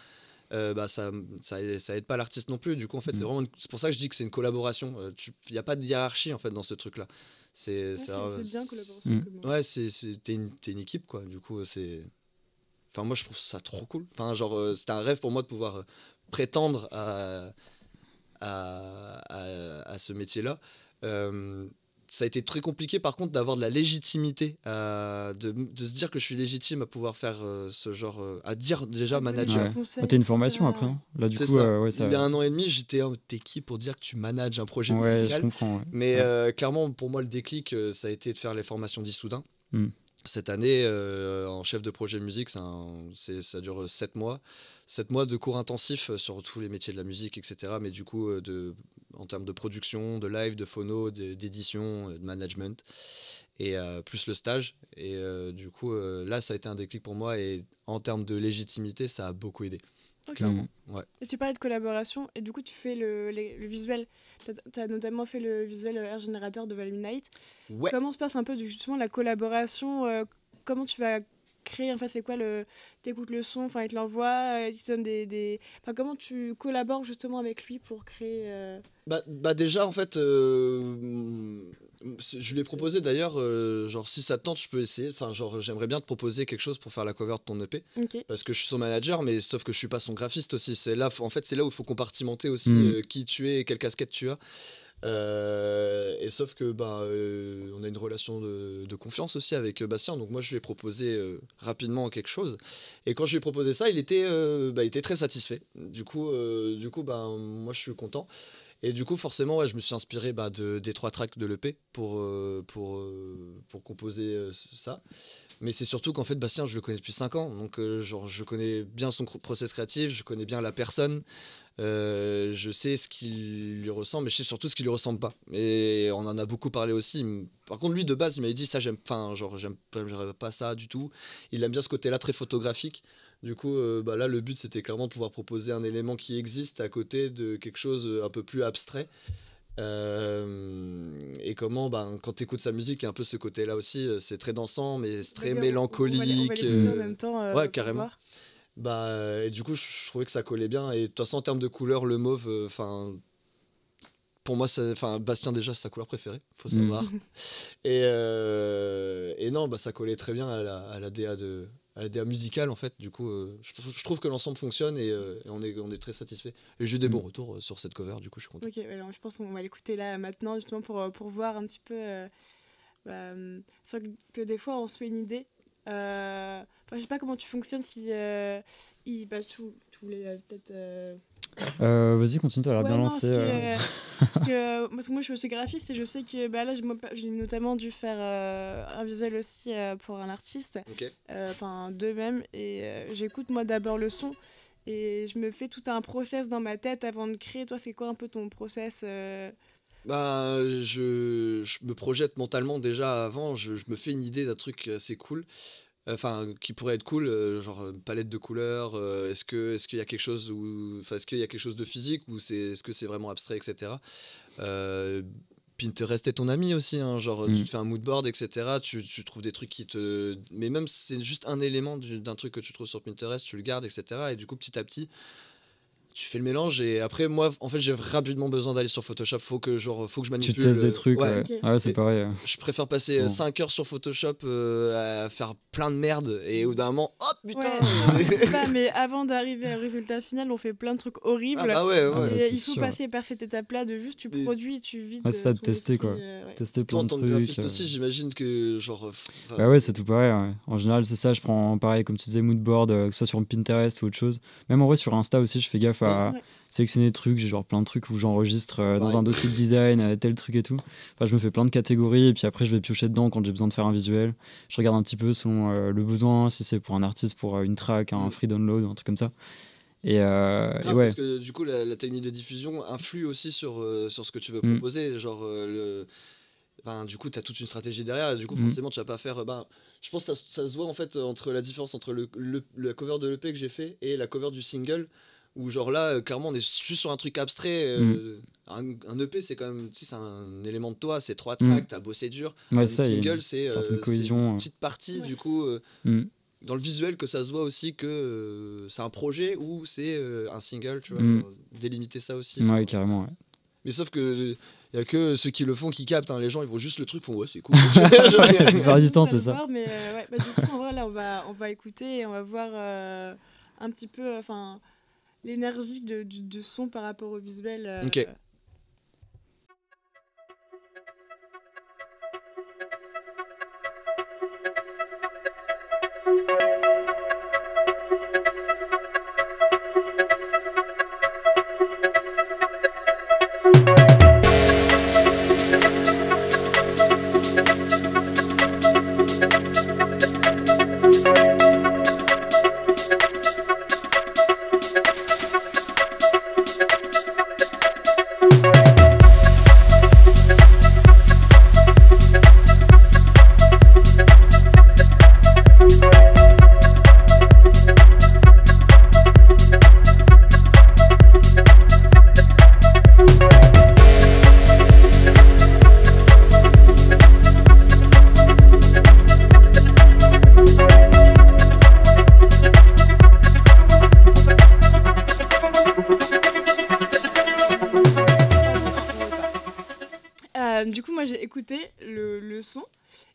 bah, ça, ça, aide pas l'artiste non plus. Du coup, en fait, c'est mm. vraiment, c'est pour ça que je dis que c'est une collaboration. Il n'y a pas de hiérarchie en fait dans ce truc-là. C'est, ouais, c'est, bien mm. une, une, équipe quoi. Du coup, c'est. Enfin, moi, je trouve ça trop cool. Enfin, genre, c'était un rêve pour moi de pouvoir prétendre à, à, ce métier-là. Euh, ça a été très compliqué par contre d'avoir de la légitimité, euh, de, de, se dire que je suis légitime à pouvoir faire euh, ce genre, à dire déjà manager. Ouais. T'as une formation après, hein. là du coup. Ça. Il y a un an et demi, j'étais t'es qui pour dire que tu manages un projet ouais, Je comprends, Mais clairement, pour moi, le déclic, ça a été de faire les formations d'Issoudun. Hmm cette année, euh, en chef de projet musique, ça dure 7 mois. 7 mois de cours intensifs euh, sur tous les métiers de la musique, etc. Mais du coup, euh, en termes de production, de live, de phono, d'édition, de, management, et plus le stage. Et du coup, là, ça a été un déclic pour moi. Et en termes de légitimité, ça a beaucoup aidé. Clairement. Ouais. Et tu parlais de collaboration, et du coup, tu fais le, visuel. Tu as, notamment fait le visuel Air Generator de Valuminite night Comment se passe un peu justement la collaboration euh, Comment tu vas créer En fait, c'est quoi le. T'écoutes le son, enfin, il te l'envoie, euh, il te donne des. comment tu collabores justement avec lui pour créer. Euh, bah, bah, déjà, en fait, je lui ai proposé d'ailleurs, euh, genre, si ça tente, je peux essayer. Enfin, genre, j'aimerais bien te proposer quelque chose pour faire la cover de ton EP. Parce que je suis son manager, mais sauf que je suis pas son graphiste aussi. C'est là, en fait, c'est là où il faut compartimenter aussi hmm. euh, qui tu es et quelle casquette tu as. Euh, et sauf que bah, on a une relation de, confiance aussi avec Bastien, donc moi je lui ai proposé rapidement quelque chose. Et quand je lui ai proposé ça, il était, bah, il était très satisfait. Du coup, du coup bah, moi je suis content. Et du coup, forcément, ouais, je me suis inspiré bah, de, des trois tracks de l'EP pour, euh, pour, euh, pour composer euh, ça. Mais c'est surtout qu'en fait, Bastien, je le connais depuis 5 ans. Donc, genre, je connais bien son process créatif, je connais bien la personne. je sais ce qui lui ressemble, mais je sais surtout ce qui lui ressemble pas. Et on en a beaucoup parlé aussi. Par contre, lui, de base, il m'avait dit ça, j'aime, genre, j'aime pas ça du tout. Il aime bien ce côté-là très photographique. Du coup, euh, bah là, le but, c'était clairement de pouvoir proposer un élément qui existe à côté de quelque chose euh, un peu plus abstrait. Euh, et comment, ben, quand tu écoutes sa musique, il y a un peu ce côté-là aussi, c'est très dansant, mais c'est très mélancolique. en même temps, ouais, carrément. Bah, et du coup, je, trouvais que ça collait bien. Et de toute façon, en termes de couleur, le mauve, enfin pour moi, enfin, Bastien déjà, c'est sa couleur préférée, faut mm. savoir. (laughs) et, et non, bah, ça collait très bien à la, à la DA de, musical en fait. Du coup, euh, je, trouve que l'ensemble fonctionne et, euh, on, est, on est très satisfait. Et j'ai eu des bons mm. retours euh, sur cette cover, du coup, je suis content. Ok, alors, je pense qu'on va l'écouter là maintenant justement pour, pour voir un petit peu. Bah, c'est vrai que, des fois on se fait une idée. Enfin, bah, je sais pas comment tu fonctionnes si. Il, bah, tu, tu voulais peut-être euh, vas-y, continue, as l'air bien Parce que, moi, je suis graphiste et je sais que bah, là, j'ai notamment dû faire euh, un visuel aussi euh, pour un artiste, enfin deux même, et j'écoute moi d'abord le son et je me fais tout un process dans ma tête avant de créer. Toi, c'est quoi un peu ton process bah, je, je, me projette mentalement déjà avant, je, je me fais une idée d'un truc assez cool enfin qui pourrait être cool euh, genre euh, palette de couleurs euh, est-ce que est-ce qu'il y a quelque chose ou qu'il y a quelque chose de physique ou c'est est-ce que c'est vraiment abstrait etc Pinterest est ton ami aussi hein, genre tu mm. te fais un mood board etc tu, tu, trouves des trucs qui te mais même c'est juste un élément d'un truc que tu trouves sur Pinterest tu le gardes etc et du coup petit à petit tu fais le mélange et après moi en fait j'ai rapidement besoin d'aller sur Photoshop faut que genre faut que je manipule tu testes des euh, trucs ouais, ah c'est pareil je préfère passer 5 heures sur Photoshop euh, à faire plein de merde et au bout d'un moment hop putain (laughs) mais (laughs) avant d'arriver au résultat final on fait plein de trucs horribles ah, ah ouais ah, il faut passer par cette étape là de juste tu produis tu vides c'est ça euh, de tester quoi tester plein de trucs aussi j'imagine que genre bah ouais c'est tout pareil hein. en général c'est ça je prends pareil comme tu disais moodboard que ce soit sur Pinterest ou autre chose même en vrai sur Insta aussi je fais gaffe sélectionner des trucs. J'ai genre plein de trucs où j'enregistre euh, dans un dossier de design, euh, tel truc et tout. Enfin, je me fais plein de catégories et puis après, je vais piocher dedans quand j'ai besoin de faire un visuel. Je regarde un petit peu selon euh, le besoin, si c'est pour un artiste, pour une track, un mm. free download, un truc comme ça. Et, ouais. Parce que du coup, la, technique de diffusion influe aussi sur, sur ce que tu veux mm. proposer. Genre, ben, du coup, tu as toute une stratégie derrière. du coup, mm. forcément, tu vas pas faire. bah je pense que ça, ça, se voit en fait entre la différence entre le, le la cover de l'EP que j'ai fait et la cover du single. Ou genre là, euh, clairement, on est juste sur un truc abstrait. Euh, mm. Un, EP, c'est quand même, tu sais, c'est un élément de toi, c'est trois mm. tracks, t'as bossé dur. un single, c'est euh, une, petite partie, du coup. Mm. Dans le visuel, que ça se voit aussi que c'est un projet ou c'est un single, tu vois. Délimiter ça aussi. Ouais, carrément, ouais. Mais sauf que il n'y a que ceux qui le font qui captent. Hein. Les gens, ils vont juste le truc, font ouais, c'est cool. (laughs) (laughs) plupart du temps, c'est ça. mais ouais, bah, du coup, là, on va, on va écouter et on va voir un petit peu. Enfin l'énergie de, son par rapport au visuel. Euh,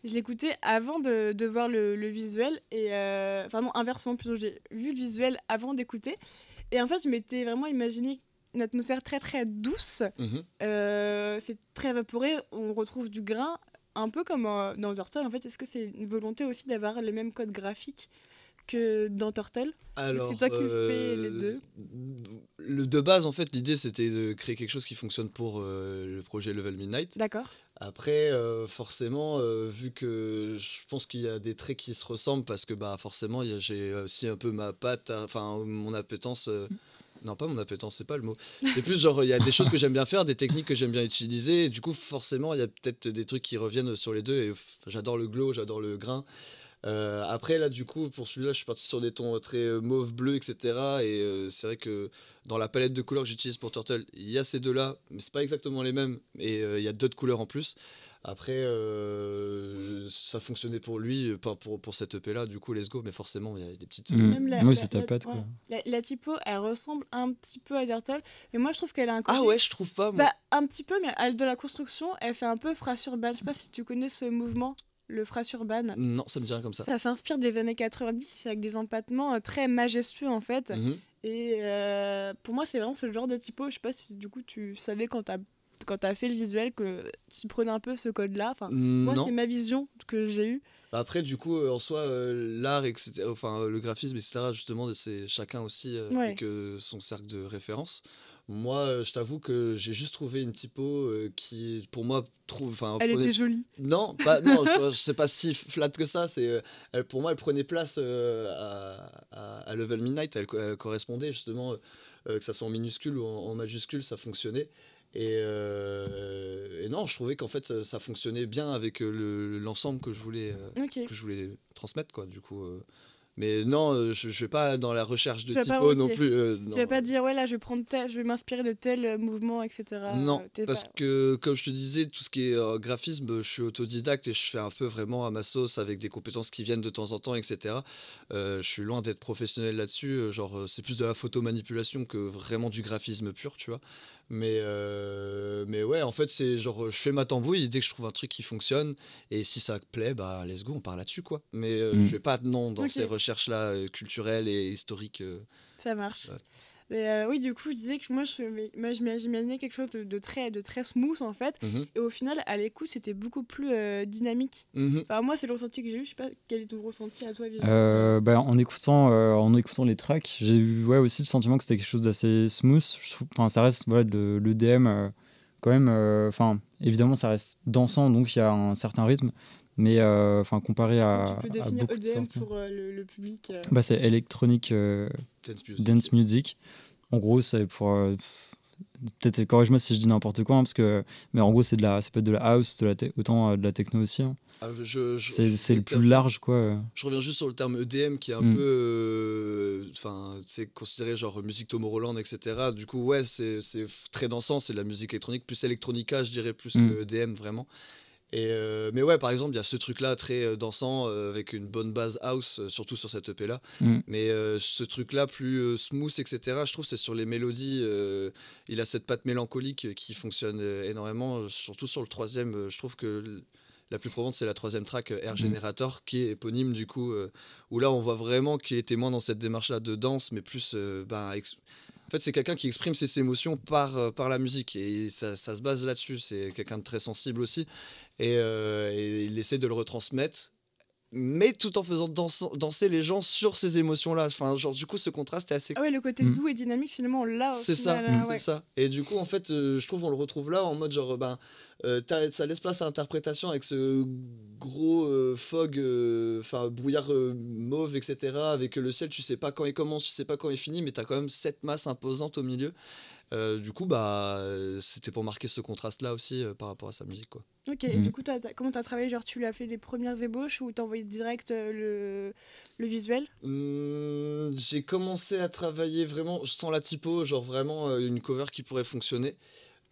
Je l'écoutais avant de, voir le, visuel, et euh, enfin non, inversement, plutôt j'ai vu le visuel avant d'écouter. Et en fait, je m'étais vraiment imaginé une atmosphère très très douce. Mhm. Euh, c'est très évaporé, on retrouve du grain, un peu comme euh, dans Undertale. En fait, est-ce que c'est une volonté aussi d'avoir les mêmes codes graphiques que dans Turtle Alors, C'est toi qui les euh, deux le, De base, en fait, l'idée c'était de créer quelque chose qui fonctionne pour euh, le projet Level Midnight. D'accord. Après, euh, forcément, vu que je pense qu'il y a des traits qui se ressemblent, parce que bah, forcément, j'ai aussi un peu ma patte, enfin, mon appétence. Non, pas mon appétence, c'est pas le mot. C'est plus genre, il y a des choses que j'aime bien faire, des techniques que j'aime bien utiliser. du coup, forcément, il y a peut-être des trucs qui reviennent sur les deux. Et j'adore le glow, j'adore le grain. Euh, après, là, du coup, pour celui-là, je suis parti sur des tons très euh, mauve, bleu, etc. Et euh, c'est vrai que dans la palette de couleurs que j'utilise pour Turtle, il y a ces deux-là, mais c'est pas exactement les mêmes. Et il y a d'autres couleurs en plus. Après, ça fonctionnait pour lui, pas pour, pour cette EP là, du coup, let's go, mais forcément, il y a des petites. Mm. Même la, oui, la, patte, quoi. la, typo, elle ressemble un petit peu à Turtle, mais moi je trouve qu'elle a un Ah ouais, je trouve pas, Bah, un petit peu, mais elle, de la construction, elle fait un peu frasurban. Je sais pas si tu connais ce mouvement le phrase urbaine. Non, ça me vient comme ça. Ça s'inspire des années 90 avec des empattements euh, très majestueux en fait. Mhm. Et euh, pour moi, c'est vraiment ce genre de typo. Je sais pas si du coup tu savais quand t'as quand as fait le visuel que tu prenais un peu ce code-là. Enfin, mm, moi, c'est ma vision que j'ai eue. Après, du coup, euh, en soi, l'art, etc., enfin, le graphisme, etc., justement, c'est chacun aussi avec son cercle de référence. Moi, euh, je t'avoue que j'ai juste trouvé une typo euh, qui, pour moi, trouve. elle était jolie. Non, non, je, (laughs) sais pas si flat que ça. C'est, euh, pour moi, elle prenait place à, à, Level Midnight. Elle, correspondait justement, que ça soit en minuscule ou en, majuscule, ça fonctionnait. Et, non, je trouvais qu'en fait ça, fonctionnait bien avec l'ensemble que je voulais que je voulais transmettre quoi. Du coup, mais non, euh, je ne vais pas dans la recherche de typo non plus. Euh, tu ne vas pas dire, ouais, là, je vais, je vais m'inspirer de tel euh, mouvement, etc. Non, parce que, comme je te disais, tout ce qui est graphisme, je suis autodidacte et je fais un peu vraiment à ma sauce avec des compétences qui viennent de temps en temps, etc. je suis loin d'être professionnel là-dessus. Genre, c'est plus de la photo manipulation que vraiment du graphisme pur, tu vois. Mais, euh, mais ouais, en fait, c'est genre, je fais ma tambouille dès que je trouve un truc qui fonctionne. Et si ça plaît, bah, let's go, on parle là-dessus, quoi. Mais euh, mm. je vais pas, nom dans ces recherches-là euh, culturelles et historiques. ça marche. Euh, oui, du coup, je disais que moi, je, moi, j'imaginais quelque chose de, très, de très smooth, en fait. Mhm. Et au final, à l'écoute, c'était beaucoup plus euh, dynamique. Mhm. Enfin, moi, c'est le ressenti que j'ai eu. Je sais pas quel est ton ressenti à toi, euh, bah, en, écoutant, euh, en écoutant les tracks, j'ai eu ouais, aussi le sentiment que c'était quelque chose d'assez smooth. Enfin, ça reste voilà, de l'EDM, quand même. Enfin, évidemment, ça reste dansant, donc il y a un certain rythme. Mais euh, enfin, comparé à. Tu peux définir EDM pour euh, le, public euh bah, C'est Electronic Dance Music. En gros, c'est pour peut-être corrige-moi si je dis n'importe quoi hein, parce que mais en gros c'est de peut être de la house de la autant de la techno aussi hein. ah, c'est le plus large quoi je reviens juste sur le terme EDM qui est un mm. peu enfin c'est considéré genre musique Tomorrowland etc du coup ouais c'est très dansant c'est de la musique électronique plus Electronica je dirais plus que mm. EDM vraiment euh, mais ouais, par exemple, il y a ce truc-là très euh, dansant euh, avec une bonne base house, surtout sur cette EP-là. Mm. Mais ce truc-là plus smooth, etc., je trouve c'est sur les mélodies. il a cette patte mélancolique qui fonctionne énormément, surtout sur le troisième. je trouve que la plus probante, c'est la troisième track Air mm. Generator, qui est éponyme du coup, où là on voit vraiment qu'il était moins dans cette démarche-là de danse, mais plus. Ben, en fait, c'est quelqu'un qui exprime ses émotions par, par la musique et ça se base là-dessus. C'est quelqu'un de très sensible aussi. Euh, et, il essaie de le retransmettre mais tout en faisant danser, les gens sur ces émotions-là. Enfin, genre, du coup, ce contraste est assez. Ah ouais, le côté mm. doux et dynamique, finalement, là. C'est ça, euh, c'est ça. Et du coup, en fait, euh, je trouve on le retrouve là en mode genre, ben, euh, ça laisse place à l'interprétation avec ce gros euh, fog, euh, enfin brouillard mauve, etc. Avec le ciel, tu sais pas quand il commence, tu sais pas quand il finit, mais tu as quand même cette masse imposante au milieu. du coup, bah, c'était pour marquer ce contraste-là aussi par rapport à sa musique. Quoi. Ok, mhm. du coup, comment tu as travaillé Genre, tu as fait des premières ébauches ou t'as envoyé direct le, le visuel hum, J'ai commencé à travailler vraiment sans la typo, genre vraiment une cover qui pourrait fonctionner.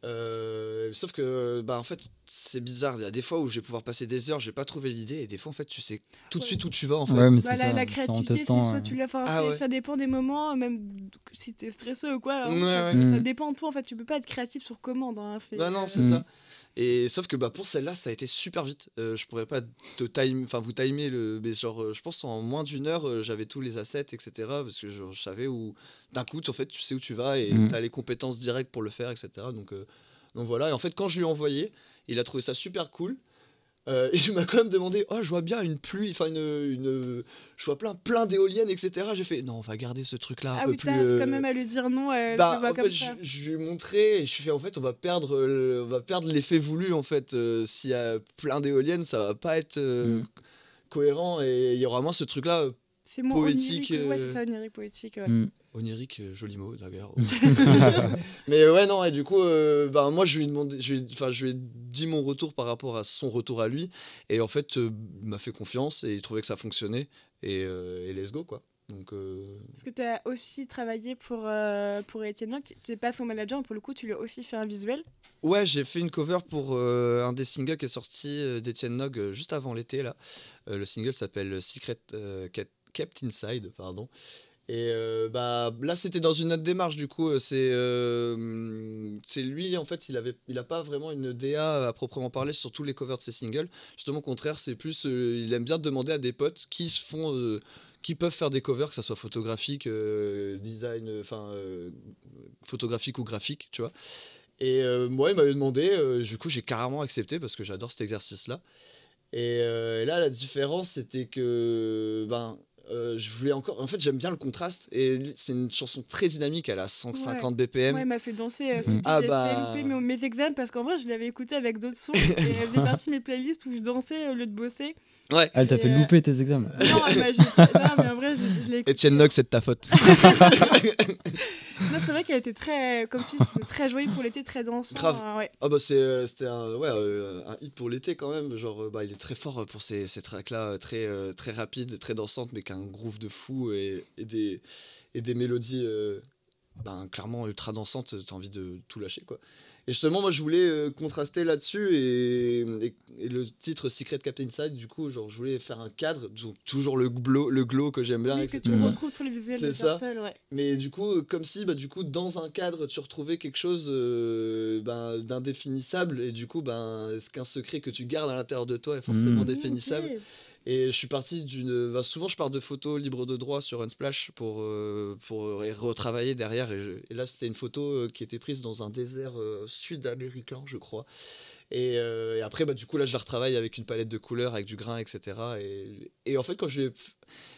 Euh, sauf que, bah, en fait, c'est bizarre. Il y a des fois où je vais pouvoir passer des heures, je vais pas trouvé l'idée, et des fois, en fait, tu sais tout de suite où tu vas. En fait. Bah, la, créativité, soit tu ah ça dépend des moments, même si t'es stressé ou quoi. Hein, ça, mm. dépend de toi, en fait. Tu peux pas être créatif sur commande. Hein, bah, non, euh, c'est ça. Mm. Et sauf que bah, pour celle-là, ça a été super vite. Euh, je pourrais pas time, enfin vous timer le, mais genre, euh, je pense en moins d'une heure, euh, j'avais tous les assets, etc. Parce que je, savais où, d'un coup, en fait, tu sais où tu vas et mhm. tu as les compétences directes pour le faire, etc. Donc, donc voilà. Et en fait, quand je lui ai envoyé, il a trouvé ça super cool. Euh, et je m'ai quand même demandé, oh, je vois bien une pluie, enfin une, une, je vois plein, plein d'éoliennes, etc. J'ai fait, non, on va garder ce truc-là ah un oui, euh, quand même à lui dire non. Euh, bah, comme Je, je, lui ai montré, et je ai fait, en fait, on va perdre, on va perdre l'effet voulu, en fait. S'il y a plein d'éoliennes, ça va pas être mm. cohérent, et il y aura moins ce truc-là poétique. Onirique, ouais, c'est ça, onirique poétique. Mm. Onirique, joli mot d'ailleurs. (laughs) (laughs) Mais ouais, non, et du coup, bah, moi, je lui ai demandé, je lui ai, je lui dit mon retour par rapport à son retour à lui. Et en fait, euh, il m'a fait confiance et il trouvait que ça fonctionnait. Et, euh, et let's go, quoi. Donc, euh, ce que tu as aussi travaillé pour, pour Étienne tu n'es pas son manager, pour le coup, tu lui as aussi fait un visuel Ouais, j'ai fait une cover pour un des singles qui est sorti d'Étienne Nog juste avant l'été. là. le single s'appelle Secret Kept Inside, pardon. Et euh, bah, là, c'était dans une autre démarche, du coup. Euh, c'est euh, c'est lui, en fait, il n'a il pas vraiment une DA à proprement parler sur tous les covers de ses singles. Justement, au contraire, c'est plus. il aime bien demander à des potes qui se font. qui peuvent faire des covers, que ce soit photographique, design, enfin, photographique ou graphique, tu vois. Et moi, il m'avait demandé, du coup, j'ai carrément accepté parce que j'adore cet exercice-là. Et, et là, la différence, c'était que, ben, euh, je voulais encore. En fait, j'aime bien le contraste et c'est une chanson très dynamique. Elle a 150 BPM. Ouais, elle m'a fait danser. Mm. Ah bah. mes examens parce qu'en vrai, je l'avais écouté avec d'autres sons (laughs) et elle faisait partie de mes playlists où je dansais euh, au lieu de bosser. Ouais. Elle t'a fait euh, louper tes examens. Non, bah, non mais en vrai, je, je l'ai. (laughs) Etienne Nox, c'est de ta faute. (laughs) (laughs) Non, c'est vrai qu'elle était très, comme tu très joyeuse pour l'été, très dense euh, ah bah euh, c'était un, ouais, euh, un hit pour l'été quand même. Genre, bah, il est très fort pour ces, ces tracks-là, très, très rapides, très dansantes, mais qu'un groove de fou et, et, des, et des mélodies, bah, clairement ultra dansantes. T'as envie de tout lâcher, quoi. Et justement, moi, je voulais euh, contraster là-dessus et, le titre Secret Captain Side, du coup, genre, je voulais faire un cadre, toujours le glow, le glow que j'aime bien. Oui, que tu retrouves tous les visuels c'est ça. ouais. Mais du coup, euh, comme si, bah, du coup, dans un cadre, tu retrouvais quelque chose euh, ben, d'indéfinissable et du coup, ben ce qu'un secret que tu gardes à l'intérieur de toi est forcément hmm. définissable. Et je suis parti d'une. Bah, souvent, je pars de photos libres de droit sur Unsplash pour, euh, pour retravailler derrière. Et, là, c'était une photo euh, qui était prise dans un désert euh, sud-américain, je crois. Euh, et, après, bah, du coup, là, je la retravaille avec une palette de couleurs, avec du grain, etc. Et, en fait, quand je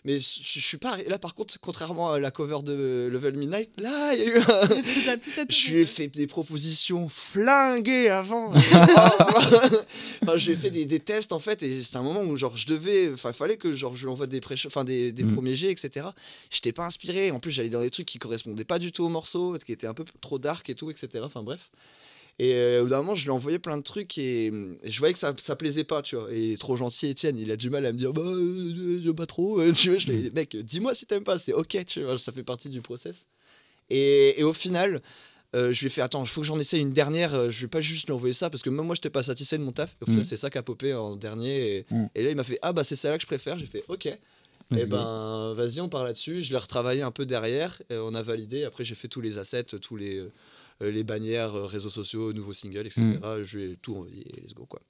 Mais je, suis pas. Là, par contre, contrairement à la cover de Level Midnight, là, il y a eu (laughs) (laughs) Je lui ai fait des propositions flinguées avant. (laughs) j'ai fait des, tests, en fait, et c'était un moment où, genre, je devais. Enfin, il fallait que, genre, je lui envoie des, des, mm. premiers jets, etc. Je n'étais pas inspiré. En plus, j'allais dans des trucs qui correspondaient pas du tout au morceau, qui étaient un peu trop dark et tout, etc. Enfin, bref. Et euh, au bout moment, je lui envoyais plein de trucs et, je voyais que ça, ça plaisait pas, tu vois. Et trop gentil, Étienne, il a du mal à me dire, bah, euh, je pas trop. Euh, (laughs) tu vois, je lui mec, dis-moi si t'aimes pas, c'est ok, tu vois, ça fait partie du process. Et, et au final, je lui ai fait, attends, il faut que j'en essaye une dernière, je vais pas juste lui envoyer ça parce que même moi, n'étais pas satisfait de mon taf. Mm. c'est ça qui a popé en dernier. Mm. Et, là, il m'a fait, ah, bah, c'est celle-là que je préfère. J'ai fait, ok. Et eh ben, vas-y, on part là-dessus. Je l'ai retravaillé un peu derrière. on a validé. Après, j'ai fait tous les assets, tous les euh, les bannières, euh, réseaux sociaux, nouveaux singles, etc. Mm. Je vais tout envoyer, let's go quoi.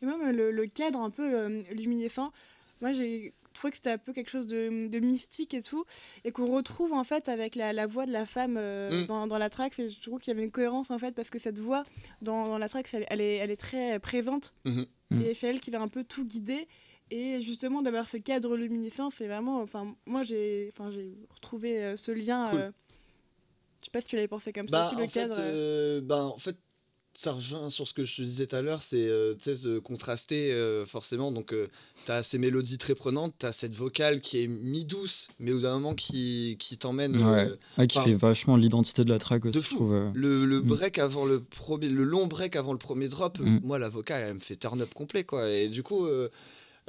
Et même euh, le, cadre un peu luminescent, moi j'ai trouvé que c'était un peu quelque chose de, mystique et tout, et qu'on retrouve en fait avec la, voix de la femme mm. dans, la track. je trouve qu'il y avait une cohérence en fait, parce que cette voix dans, la track, elle, est, très présente, mm-hmm. mm. et c'est elle qui va un peu tout guider. Et justement, d'avoir ce cadre luminescent, c'est vraiment. Enfin, moi j'ai retrouvé ce lien pas tu l'avais pensé comme ça, bah, sur le en cadre. Fait, euh, euh. bah, en fait, ça revient sur ce que je te disais tout à l'heure, c'est de euh, contraster forcément. Donc, tu as ces mélodies très prenantes, tu as cette vocale qui est mi-douce, mais au d'un moment qui, qui t'emmène. Ouais. Ah, qui fait vachement l'identité de la track aussi, je trouve. Le, mm. break avant le premier, le long break avant le premier drop, mm. moi, la vocale, elle me fait turn up complet, quoi. Et du coup.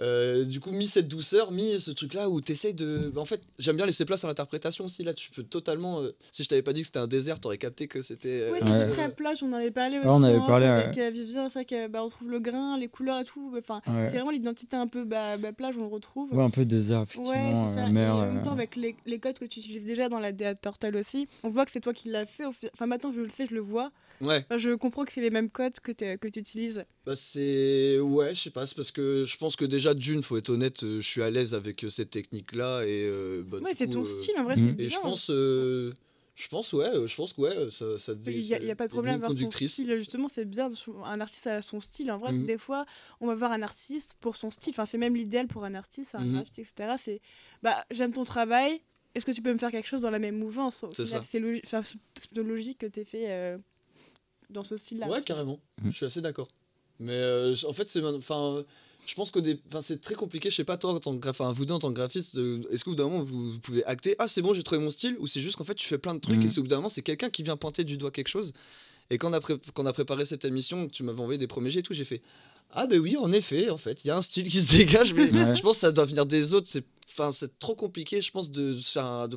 Euh, du coup, mis cette douceur, mis ce truc-là où t'essayes de. Bah, en fait, j'aime bien laisser place à l'interprétation aussi. Là, tu peux totalement. Euh, si je t'avais pas dit que c'était un désert, t'aurais capté que c'était. Euh, oui, c'est très plage, on en avait parlé aussi. Ouais, on avait hein, parlé. ouais. Avec Vivien, c'est vrai que, bah, on trouve le grain, les couleurs et tout. Enfin, c'est vraiment l'identité un peu bah, bah plage, on retrouve. Ouais, un peu désert, effectivement. Ça. Mer, en même temps, avec les, codes que tu utilises déjà dans la DA Turtle aussi, on voit que c'est toi qui l'as fait. Enfin, maintenant, je le sais, je le vois. Ouais. je comprends que c'est les mêmes codes que, que tu utilises. Bah, c'est. Ouais, je sais pas, c'est parce que je pense que déjà, d'une, faut être honnête, euh, je suis à l'aise avec euh, cette technique-là. Et, euh, bah, ouais, c'est ton style, en vrai, mhm. c'est bien. Et je hein. pense. Je pense, ouais, je pense que ouais, ça, ça Il n'y a, pas de problème avec son style, justement, c'est bien, un artiste a son style. En vrai, mhm. des fois, on va voir un artiste pour son style, enfin, c'est même l'idéal pour un artiste, un mhm. artiste etc. C'est, bah, j'aime ton travail, est-ce que tu peux me faire quelque chose dans la même mouvance C'est logique, que tu fait dans ce style-là. Ouais, carrément. Mhm. Je suis assez d'accord. Mais euh, en fait, c'est. Enfin. Je pense que des... c'est très compliqué, je sais pas, toi, en tant que enfin, vous deux, en tant que graphiste, est-ce qu'au bout d'un moment, vous, pouvez acter Ah, c'est bon, j'ai trouvé mon style Ou c'est juste qu'en fait, tu fais plein de trucs et mhm. c'est au bout d'un moment, c'est quelqu'un qui vient pointer du doigt quelque chose. Et quand on a, a préparé cette émission, tu m'avais envoyé des premiers jets et tout, j'ai fait ah ben oui, en effet, en fait, il y a un style qui se dégage, mais je pense que ça doit venir des autres. C'est enfin c'est trop compliqué je pense de,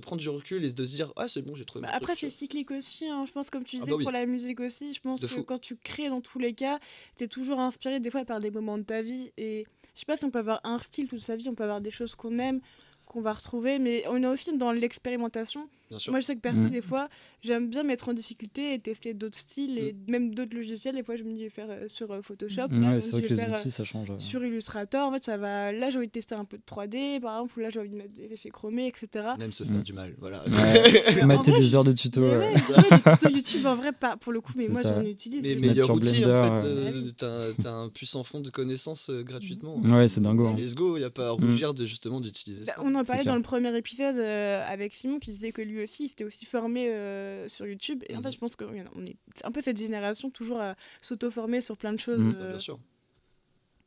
prendre du recul et de se dire ah c'est bon j'ai trouvé bah, mal après c'est cyclique aussi hein, je pense comme tu ah, disais bah pour la musique aussi je pense que quand tu crées dans tous les cas tu es toujours inspiré des fois par des moments de ta vie et je sais pas si on peut avoir un style toute sa vie on peut avoir des choses qu'on aime qu'on va retrouver mais on est aussi dans l'expérimentation moi, je sais que perso, mm. des fois, j'aime bien mettre en difficulté et tester d'autres styles et mm. même d'autres logiciels. Des fois, je me dis, je vais faire euh, sur euh, Photoshop. Mm. c'est vrai que les outils, euh, ça change. Sur Illustrator, en fait, ça va. Là, j'ai envie de tester un peu de 3D, par exemple, ou là, j'ai envie de mettre des effets chromés, etc. Même se faire du mal, voilà. (laughs) Mater des heures de tuto. Ouais, les tutos YouTube, en vrai, pas pour le coup, mais moi, j'en utilise. Mais meilleur outil, en fait. T'as un puissant fond de connaissances gratuitement. Ouais, c'est dingo. Hein. Let's go, il n'y a pas à rougir justement d'utiliser bah, ça. On en parlait dans le premier épisode avec Simon qui disait que lui aussi, il aussi formé euh, sur YouTube. Et en fait, mhm. je pense qu'on est un peu cette génération toujours à s'auto-former sur plein de choses. Mhm. Euh. Bien sûr.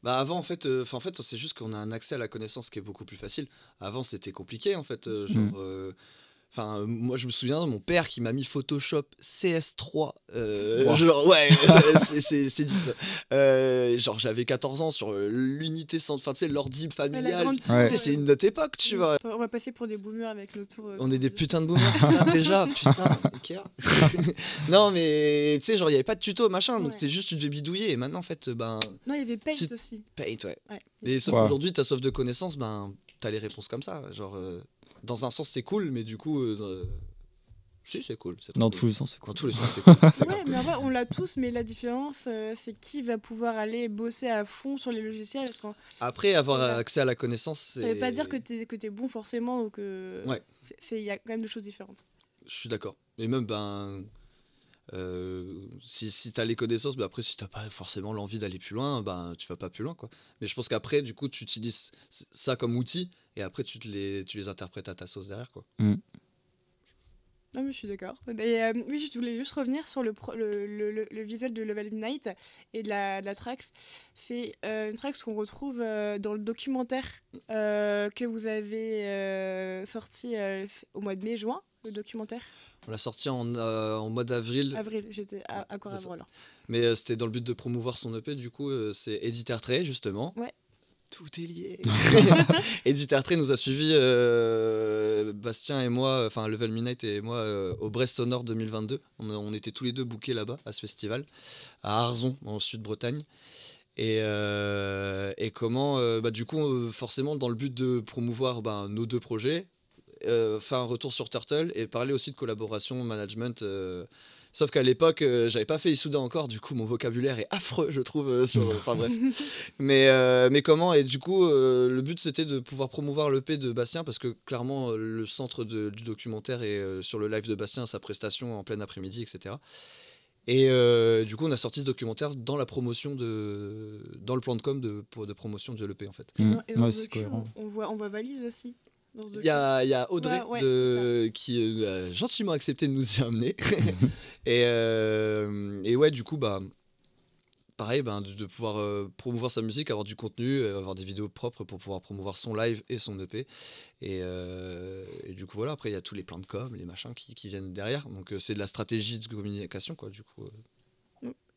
Bah avant en fait, euh, en fait c'est juste qu'on a un accès à la connaissance qui est beaucoup plus facile. Avant c'était compliqué en fait, mhm. genre Enfin, euh, moi, je me souviens, de mon père qui m'a mis Photoshop CS3. Euh, genre, ouais, (laughs) euh, c'est deep. genre, j'avais 14 ans sur l'unité Enfin, tu sais, l'ordi familial. c'est une autre époque, tu vois. On va passer pour des boomers avec le tour. on est des putains de boomers, déjà. (laughs) Putain, (laughs) Non, mais tu sais, genre, il n'y avait pas de tuto, machin. Donc, c'était juste, tu devais bidouiller. Et maintenant, en fait, ben. Non, il y avait Paint aussi. Paint, ouais. Et sauf qu'aujourd'hui, ta soif de connaissances, ben, t'as les réponses comme ça. Genre dans un sens, c'est cool, mais du coup. Euh, si, c'est cool. Dans tous les sens, c'est cool. tous les sens, c'est mais en vrai, on l'a tous, mais la différence, euh, c'est qui va pouvoir aller bosser à fond sur les logiciels. Après, avoir accès à la connaissance, c'est. Ça veut pas dire que tu que es bon forcément, donc. Euh, Il y a quand même des choses différentes. Je suis d'accord. Et même, ben. Euh, si, si tu as les connaissances, mais ben, après, si tu pas forcément l'envie d'aller plus loin, ben, tu vas pas plus loin. Quoi. Mais je pense qu'après, du coup, tu utilises ça comme outil et après tu, les, tu les interprètes à ta sauce derrière. Quoi. Non, mm. ah, mais je suis d'accord. Et euh, oui, je voulais juste revenir sur le, le, visuel de Level Night et de la, de Trax. C'est euh, une Trax qu'on retrouve euh, dans le documentaire que vous avez sorti au mois de mai-juin, le documentaire. On l'a sorti en, mois d'avril. Avril, j'étais à, Mais c'était dans le but de promouvoir son EP, du coup, c'est éditeur Trait, justement. Ouais tout est lié. Edith (laughs) (laughs) Artré nous a suivis, euh, Bastien et moi, euh, enfin Level Midnight et moi, euh, au Brest Sonore 2022. On, était tous les deux bookés là-bas, à ce festival, à Arzon, en Sud-Bretagne. Et, comment, bah, du coup, forcément, dans le but de promouvoir ben, nos deux projets, faire un retour sur Turtle et parler aussi de collaboration, management Sauf qu'à l'époque, je euh, j'avais pas fait Issouda encore, du coup, mon vocabulaire est affreux, je trouve. Euh, (laughs) mais, euh, mais comment Et du coup, le but, c'était de pouvoir promouvoir l'EP de Bastien, parce que clairement, le centre du documentaire est sur le live de Bastien, sa prestation en plein après-midi, etc. Et du coup, on a sorti ce documentaire dans la promotion de, dans le plan de com de, de promotion de l'EP en fait. Mmh. Et on, on, voit, on voit Valise aussi. Il y, a Audrey qui euh, a gentiment accepté de nous y amener. (laughs) (laughs) Euh, et, ouais, du coup, bah, pareil, ben, de, pouvoir euh, promouvoir sa musique, avoir du contenu, avoir des vidéos propres pour pouvoir promouvoir son live et son EP. Et, du coup, voilà, après, il y a tous les plans de com, les machins qui viennent derrière. Donc, c'est de la stratégie de communication, quoi, du coup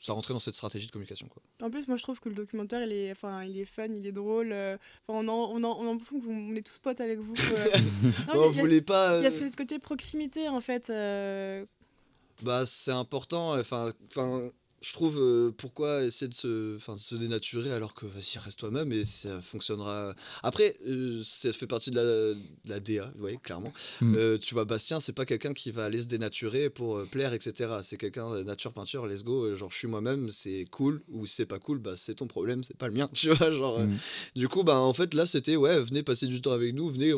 ça rentrait dans cette stratégie de communication. Quoi. En plus, moi je trouve que le documentaire, il est, enfin, il est fun, il est drôle. Euh, on, en, on, a l'impression qu'on est tous potes avec vous. (laughs) non, on oh, voulait pas. Il y a euh, ce côté proximité en fait. Euh. Bah, c'est important. Enfin, je trouve euh, pourquoi essayer de se, enfin, se dénaturer alors que vas-y reste toi-même et ça fonctionnera. Après, euh, ça fait partie de la, DA, vous voyez clairement. Hmm. Euh, tu vois, Bastien, c'est pas quelqu'un qui va aller se dénaturer pour plaire, etc. C'est quelqu'un nature peinture, let's go. Genre je suis moi-même, c'est cool ou c'est pas cool, bah c'est ton problème, c'est pas le mien. (laughs) Tu vois, genre. Hmm. du coup, bah en fait là c'était ouais, venez passer du temps avec nous, venez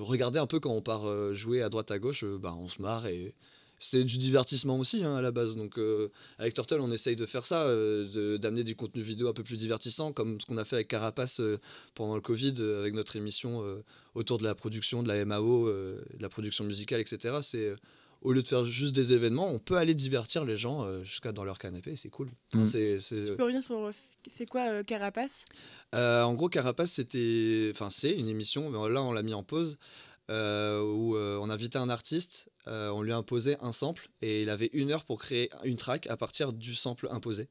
regarder un peu quand on part jouer à droite à gauche, bah on se marre et c'est du divertissement aussi hein, à la base. Donc euh, avec Turtle, on essaye de faire ça, euh, d'amener du contenu vidéo un peu plus divertissant, comme ce qu'on a fait avec Carapace euh, pendant le Covid, avec notre émission autour de la production, de la MAO, de la production musicale, etc. C'est au lieu de faire juste des événements, on peut aller divertir les gens jusqu'à dans leur canapé, c'est cool. Mm. c'est, Tu peux revenir sur c'est quoi Carapace En gros, Carapace, c'était, enfin, c'est une émission, mais là on l'a mis en pause. Euh, où euh, on invitait un artiste, euh, on lui imposait un sample et il avait une heure pour créer une track à partir du sample imposé.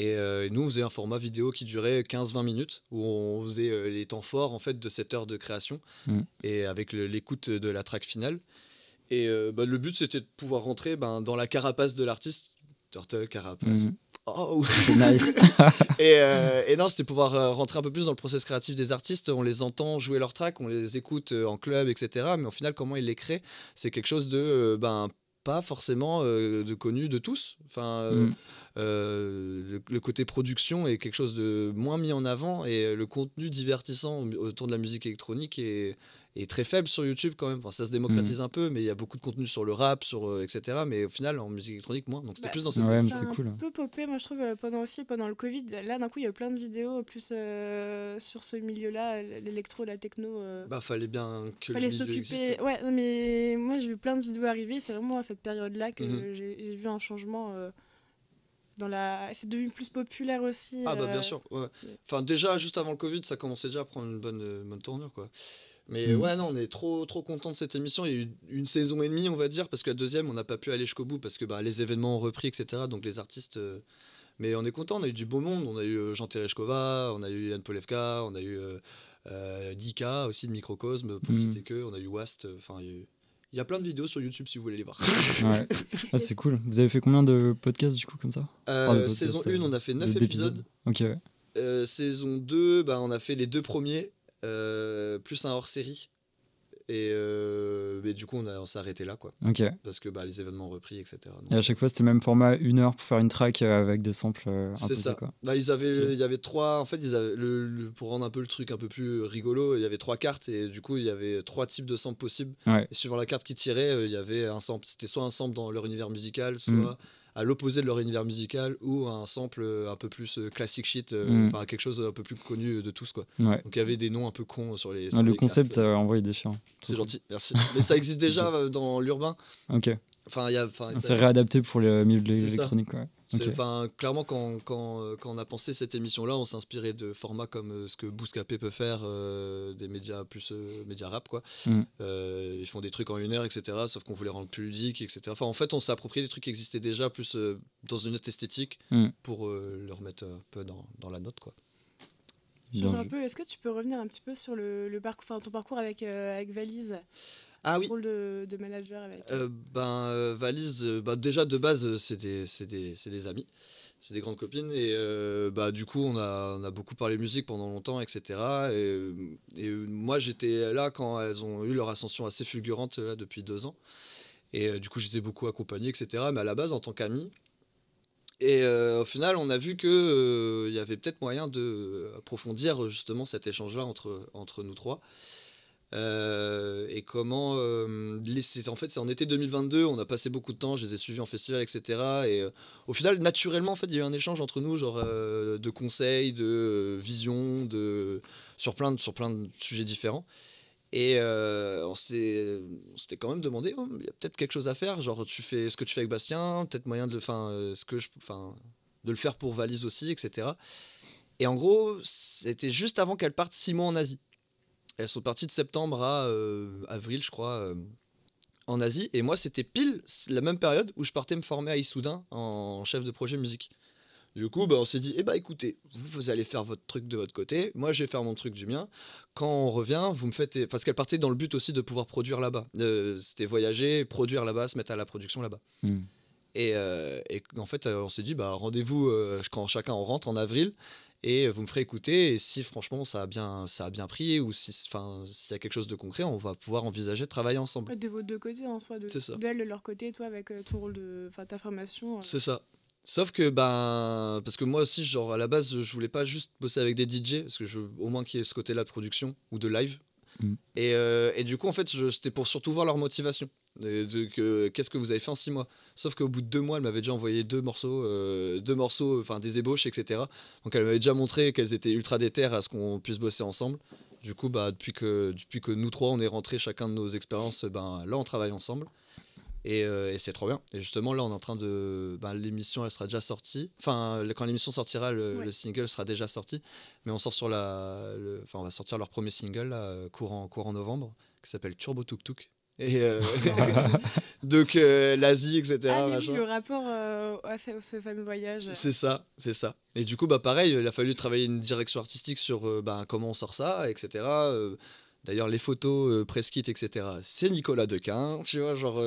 Et nous, on faisait un format vidéo qui durait 15-20 minutes, où on faisait les temps forts en fait, de cette heure de création, mm. et avec l'écoute de la track finale. Et bah, le but, c'était de pouvoir rentrer ben, dans la carapace de l'artiste. Turtle, carapace, mm. Oh (laughs) Nice (laughs) et, euh, et, non, c'était pouvoir euh, rentrer un peu plus dans le process créatif des artistes. On les entend jouer leurs tracks, on les écoute euh, en club, etc. Mais au final, comment ils les créent, c'est quelque chose de. ben, pas forcément de connu de tous. Enfin, mm. le, le, côté production est quelque chose de moins mis en avant et le contenu divertissant autour de la musique électronique est, et très faible sur YouTube quand même. Enfin, ça se démocratise mm. un peu, mais il y a beaucoup de contenu sur le rap, sur euh, etc. Mais au final, en musique électronique, moins. Donc c'était bah, plus dans cette. Ouais, c'est cool. Un hein. peu popé, moi je trouve euh, pendant aussi pendant le Covid. Là, d'un coup, il y a plein de vidéos plus euh, sur ce milieu-là, l'électro, la techno. Bah fallait bien que fallait s'occuper. Ouais, mais moi j'ai vu plein de vidéos arriver. C'est vraiment à cette période-là que mm-hmm. j'ai vu un changement. Dans la... c'est devenu plus populaire aussi. Ah bah bien sûr. Enfin déjà juste avant le Covid, ça commençait déjà à prendre une bonne, bonne tournure quoi. Mais mm. ouais, non, on est trop, trop content de cette émission. Il y a eu une saison et demie, on va dire, parce que la deuxième, on n'a pas pu aller jusqu'au bout parce que bah, les événements ont repris, etc. Donc les artistes. Euh, mais on est content, on a eu du beau monde. On a eu euh, Jean Tereshkova, on a eu Yann Polevka, on a eu euh, euh Dika aussi de Microcosme, pour ne mm. citer que, on a eu Wast. Enfin, il y a plein de vidéos sur YouTube si vous voulez les voir. (laughs) ouais. ah, c'est cool. Vous avez fait combien de podcasts du coup comme ça ah, Saison 1, on a fait 9 épisodes. Ok, saison 2, bah, on a fait les deux premiers euh, plus un hors-série. Et, euh, mais du coup, on, on s'est arrêté là, quoi. Parce que bah, les événements ont repris, etc. et à chaque fois, c'était même format, une heure pour faire une track euh, avec des samples. c'est ça. Bah, ils avaient, il y avait trois. En fait, ils avaient pour rendre un peu le truc un peu plus rigolo, il y avait trois cartes et du coup, il y avait trois types de samples possibles. Et suivant la carte qui tirait il y avait un sample. C'était soit un sample dans leur univers musical, mm. soit à l'opposé de leur univers musical ou un sample euh, un peu plus euh, classique shit, euh, mm. enfin quelque chose un peu plus connu de tous quoi. Donc il y avait des noms un peu cons sur les. le concept, vrai envoyé des chiens. C'est gentil, merci. Mais ça existe déjà (laughs) dans l'urbain. Ok. Enfin, y a, c'est réadapté pour les milieux de l'électronique. quoi clairement, quand, quand, euh, quand, on a pensé cette émission-là, on s'est inspiré de formats comme euh, ce que Bouscapé peut faire, euh, des médias plus médias rap, quoi. Mm. ils font des trucs en une heure, etc. Sauf qu'on voulait rendre plus ludique, etc. en fait, on s'est approprié des trucs qui existaient déjà, plus dans une autre esthétique, mm. pour le remettre un peu dans, dans la note, quoi. Est-ce que tu peux revenir un petit peu sur le, parcours, ton parcours avec, avec Valise ah, oui. rôle de, manager avec euh, Ben, euh, Valise, euh, bah, déjà de base, c'est des, des, amis, c'est des grandes copines. Et bah, du coup, on a, on a beaucoup parlé musique pendant longtemps, etc. Et, moi, j'étais là quand elles ont eu leur ascension assez fulgurante là, depuis deux ans. Et du coup, j'étais beaucoup accompagné, etc. Mais à la base, en tant qu'ami. Et au final, on a vu qu'il il y avait peut-être moyen d'approfondir justement cet échange-là entre, entre nous trois. Euh, et comment euh, en fait c'est en été 2022 on a passé beaucoup de temps je les ai suivis en festival etc et euh, au final naturellement en fait il y a eu un échange entre nous genre de conseils de visions de sur plein de, sur plein de sujets différents et on s'est s'était quand même demandé oh, il y a peut-être quelque chose à faire genre tu fais ce que tu fais avec Bastien peut-être moyen de le ce que je enfin de le faire pour Valise aussi etc et en gros c'était juste avant qu'elle parte six mois en Asie elles sont parties de septembre à euh, avril, je crois, euh, en Asie. Et moi, c'était pile la même période où je partais me former à Issoudun en chef de projet musique. Du coup, bah, on s'est dit, eh bah écoutez, vous, allez faire votre truc de votre côté, moi je vais faire mon truc du mien. Quand on revient, vous me faites. Parce qu'elle partait dans le but aussi de pouvoir produire là-bas. Euh, c'était voyager, produire là-bas, se mettre à la production là-bas. Hmm. Et, en fait, on s'est dit, bah rendez-vous quand chacun rentre en avril et vous me ferez écouter. Et si franchement ça a bien, ça a bien pris ou si, enfin, s'il y a quelque chose de concret, on va pouvoir envisager de travailler ensemble. De vos deux côtés en soi, de, ça. leur côté, toi avec euh, ton rôle de, enfin ta formation. Euh. C'est ça. Sauf que ben parce que moi aussi genre à la base je voulais pas juste bosser avec des DJ parce que je au moins qu'il y ait ce côté-là de production ou de live. Mm. Et, euh, et, du coup, en fait, c'était pour surtout voir leur motivation. Qu'est-ce que vous avez fait en six mois Sauf qu'au bout de deux mois, elle m'avait déjà envoyé deux morceaux, euh, deux morceaux, enfin des ébauches, etc. Donc elle m'avait déjà montré qu'elles étaient ultra déterres à ce qu'on puisse bosser ensemble. Du coup, bah, depuis, que, depuis que nous trois, on est rentrés chacun de nos expériences, ben, là, on travaille ensemble. Et, euh, c'est trop bien. Et justement, là, on est en train de. Ben, l'émission, elle sera déjà sortie. Enfin, quand l'émission sortira, le, single sera déjà sorti. Mais on sort sur la. Enfin, on va sortir leur premier single, euh, courant, courant novembre, qui s'appelle Turbo Tuk Tuk et euh, (laughs) donc euh, l'Asie, etc. Ah, le rapport euh, à ce, fameux voyage. C'est ça, c'est ça. Et du coup, bah pareil, il a fallu travailler une direction artistique sur bah, comment on sort ça, etc. D'ailleurs, les photos, press kit, etc. C'est Nicolas Dequin, (laughs) tu vois, genre.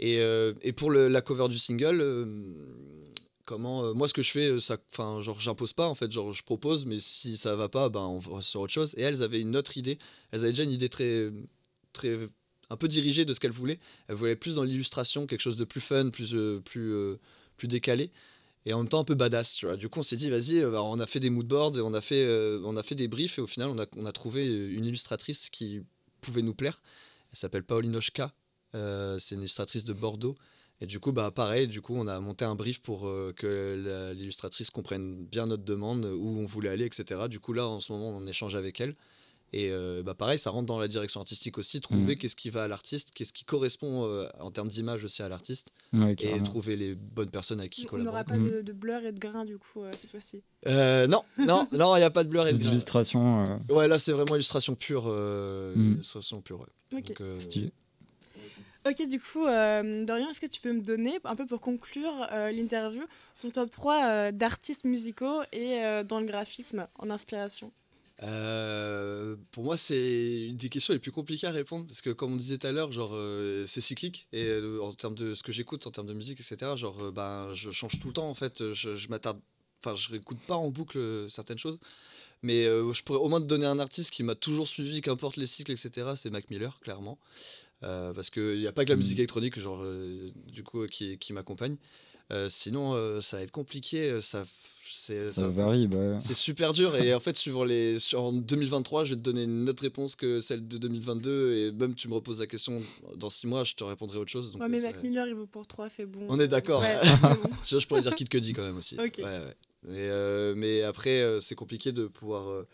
Et, et, pour la cover du single. Comment, moi ce que je fais ça enfin genre j'impose pas en fait genre je propose mais si ça va pas ben on va sur autre chose et elles avaient une autre idée elles avaient déjà une idée très très un peu dirigée de ce qu'elle voulait. Elle voulait plus dans l'illustration, quelque chose de plus fun, plus, euh, plus, euh, plus décalé. Et en même temps un peu badass, Du coup, on s'est dit, vas-y, euh, bah, on a fait des moodboards, on a fait, on a fait des briefs, et au final, on a, trouvé une illustratrice qui pouvait nous plaire. Elle s'appelle Paolinochka, c'est une illustratrice de Bordeaux. Et du coup, bah, pareil, du coup, on a monté un brief pour que l'illustratrice comprenne bien notre demande, où on voulait aller, etc. Du coup, là, en ce moment, on échange avec elle. Et euh, bah pareil, ça rentre dans la direction artistique aussi, trouver mm. qu'est-ce qui va à l'artiste, qu'est-ce qui correspond euh, en termes d'image aussi à l'artiste, et trouver les bonnes personnes à qui collaborer. Il n'y aura pas de, mm. de, blur et de grain du coup euh, cette fois-ci. non, non, (laughs) non, il n'y a pas de blur et de grain. illustrations. Ouais, là c'est vraiment illustration pure, mmh. illustration pure. Stylé. Ok, du coup, Dorian, est-ce que tu peux me donner, un peu pour conclure l'interview, ton top 3 d'artistes musicaux et dans le graphisme, en inspiration euh, pour moi, c'est une des questions les plus compliquées à répondre parce que, comme on disait tout à l'heure, genre euh, c'est cyclique et euh, en termes de ce que j'écoute, en termes de musique, etc. Genre, ben, je change tout le temps en fait. Je, je m'attarde, enfin, je réécoute pas en boucle certaines choses, mais je pourrais au moins te donner un artiste qui m'a toujours suivi, qu'importe les cycles, etc. C'est Mac Miller, clairement, parce qu'il n'y a pas que la mmh. musique électronique, genre, du coup, qui, qui m'accompagne. sinon, ça va être compliqué. Ça c'est ça, varie. Bah c'est super dur. et en fait, suivant les. En 2023, je vais te donner une autre réponse que celle de 2022. Et même, tu me reposes la question dans 6 mois, je te répondrai autre chose. mais euh, Mac Miller, il vaut pour trois, fait bon. On est d'accord. Ouais, (laughs) je pourrais dire que dit quand même aussi. mais, euh, mais, après, euh, c'est compliqué de pouvoir.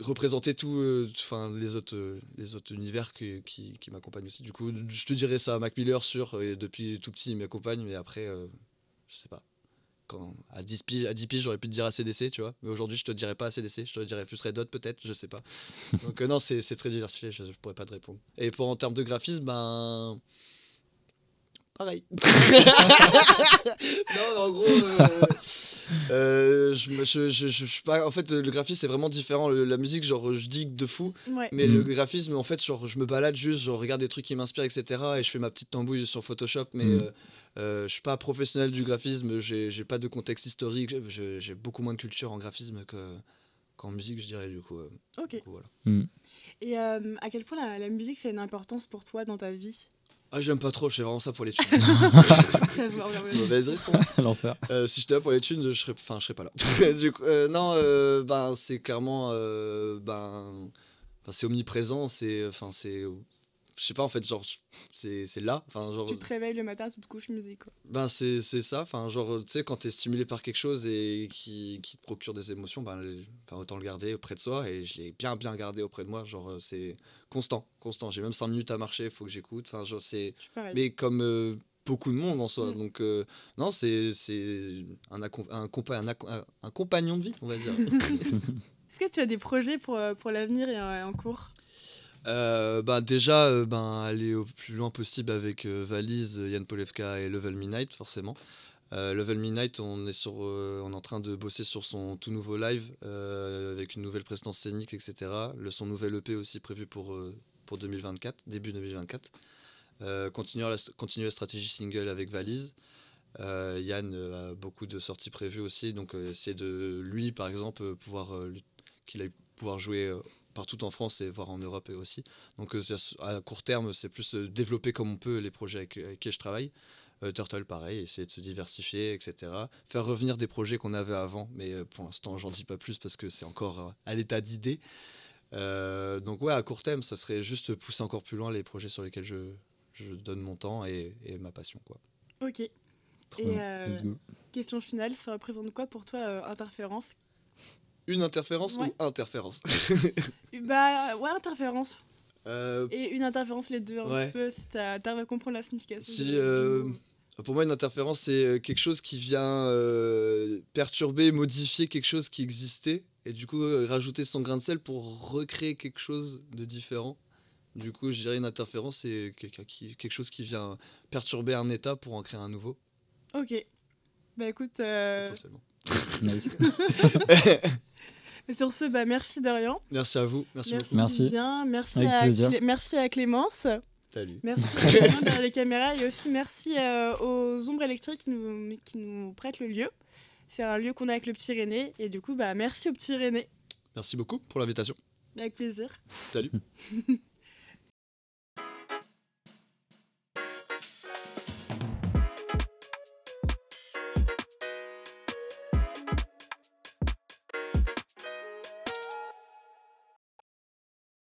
représenter tout enfin les autres les autres univers qui, qui, m'accompagnent aussi du coup je te dirais ça à Mac Miller sur et depuis tout petit il m'accompagne mais après je sais pas à 10 piges, j'aurais pu te dire ACDC, tu vois. Mais aujourd'hui, je te dirais pas ACDC, je te dirais plus Red Hot peut-être, je sais pas. (laughs) Donc euh, non, c'est très diversifié, je, pourrais pas te répondre. Et pour en termes de graphisme, ben pareil. (laughs) non, mais en gros, euh, euh, je, suis pas. En fait, le graphisme c'est vraiment différent. la musique, genre, je digue de fou, mais le mm. graphisme, en fait, genre, je me balade juste, je regarde des trucs qui m'inspirent, etc. Et je fais ma petite tambouille sur Photoshop, mais. Mm. Euh, je suis pas professionnel du graphisme, j'ai pas de contexte historique, j'ai beaucoup moins de culture en graphisme qu'en musique, je dirais du coup. Euh, ok. Mm. Et euh, à quel point la, musique, c'est une importance pour toi dans ta vie ah, j'aime pas trop, je fais vraiment ça pour les thunes. (laughs) Mauvaise réponse. (laughs) L'enfer. Euh, si j'étais là pour les thunes, je serais, enfin, je serais pas là. (laughs) du coup, non, ben, c'est clairement. ben, c'est omniprésent, c'est. Enfin, c'est je sais pas en fait genre c'est là enfin genre tu te réveilles le matin tu te couches musique quoi. ben c'est ça enfin genre tu sais quand t'es stimulé par quelque chose et qui, qui te procure des émotions ben, autant le garder auprès de soi et je l'ai bien bien gardé auprès de moi genre euh, c'est constant constant j'ai même 5 minutes à marcher il faut que j'écoute enfin genre c'est mais comme euh, beaucoup de monde en soi mm. donc euh, non c'est un, un, un, compagnon de vie on va dire (laughs) est-ce que tu as des projets pour, pour l'avenir et en cours euh, bah, Déjà, euh, ben, aller au plus loin possible avec euh, Valise, Yann Polevka et Level Midnight, forcément. Level Midnight, on est, sur, on est en train de bosser sur son tout nouveau live, avec une nouvelle prestance scénique, etc. Le, son nouvel EP aussi prévu pour, pour 2024, début 2024. continuer, la, continuer la stratégie single avec Valise. Yann a beaucoup de sorties prévues aussi, donc c'est essayer de lui, par exemple, pouvoir, qu'il aille pouvoir jouer partout en France et voire en Europe aussi. Donc euh, à court terme, c'est plus euh, développer comme on peut les projets avec, lesquels je travaille. Euh, Turtle, pareil, essayer de se diversifier, etc. Faire revenir des projets qu'on avait avant, mais pour l'instant, j'en dis pas plus parce que c'est encore à l'état d'idée. donc ouais, à court terme, ça serait juste pousser encore plus loin les projets sur lesquels je, donne mon temps et, ma passion. Quoi. Ok. question finale, ça représente quoi pour toi, Interférence une interférence ou interférence (laughs) Bah ouais, interférence. Euh, et une interférence, les deux, un petit peu, si t'arrives la signification. Euh, pour moi, une interférence, c'est euh, quelque chose qui vient perturber, modifier quelque chose qui existait, et du coup, rajouter son grain de sel pour recréer quelque chose de différent. Du coup, je dirais une interférence, c'est quelque chose qui vient perturber un état pour en créer un nouveau. Ok. Bah écoute, euh, (laughs) Sur ce, bah, merci Dorian. Merci à vous. Merci, merci. Bien. Merci, à merci à Clémence. Salut. Merci (laughs) derrière les caméras et aussi merci euh, aux ombres électriques qui nous, qui nous prêtent le lieu. C'est un lieu qu'on a avec le petit René et du coup, bah, merci au petit René. Merci beaucoup pour l'invitation. Avec plaisir. Salut. (laughs)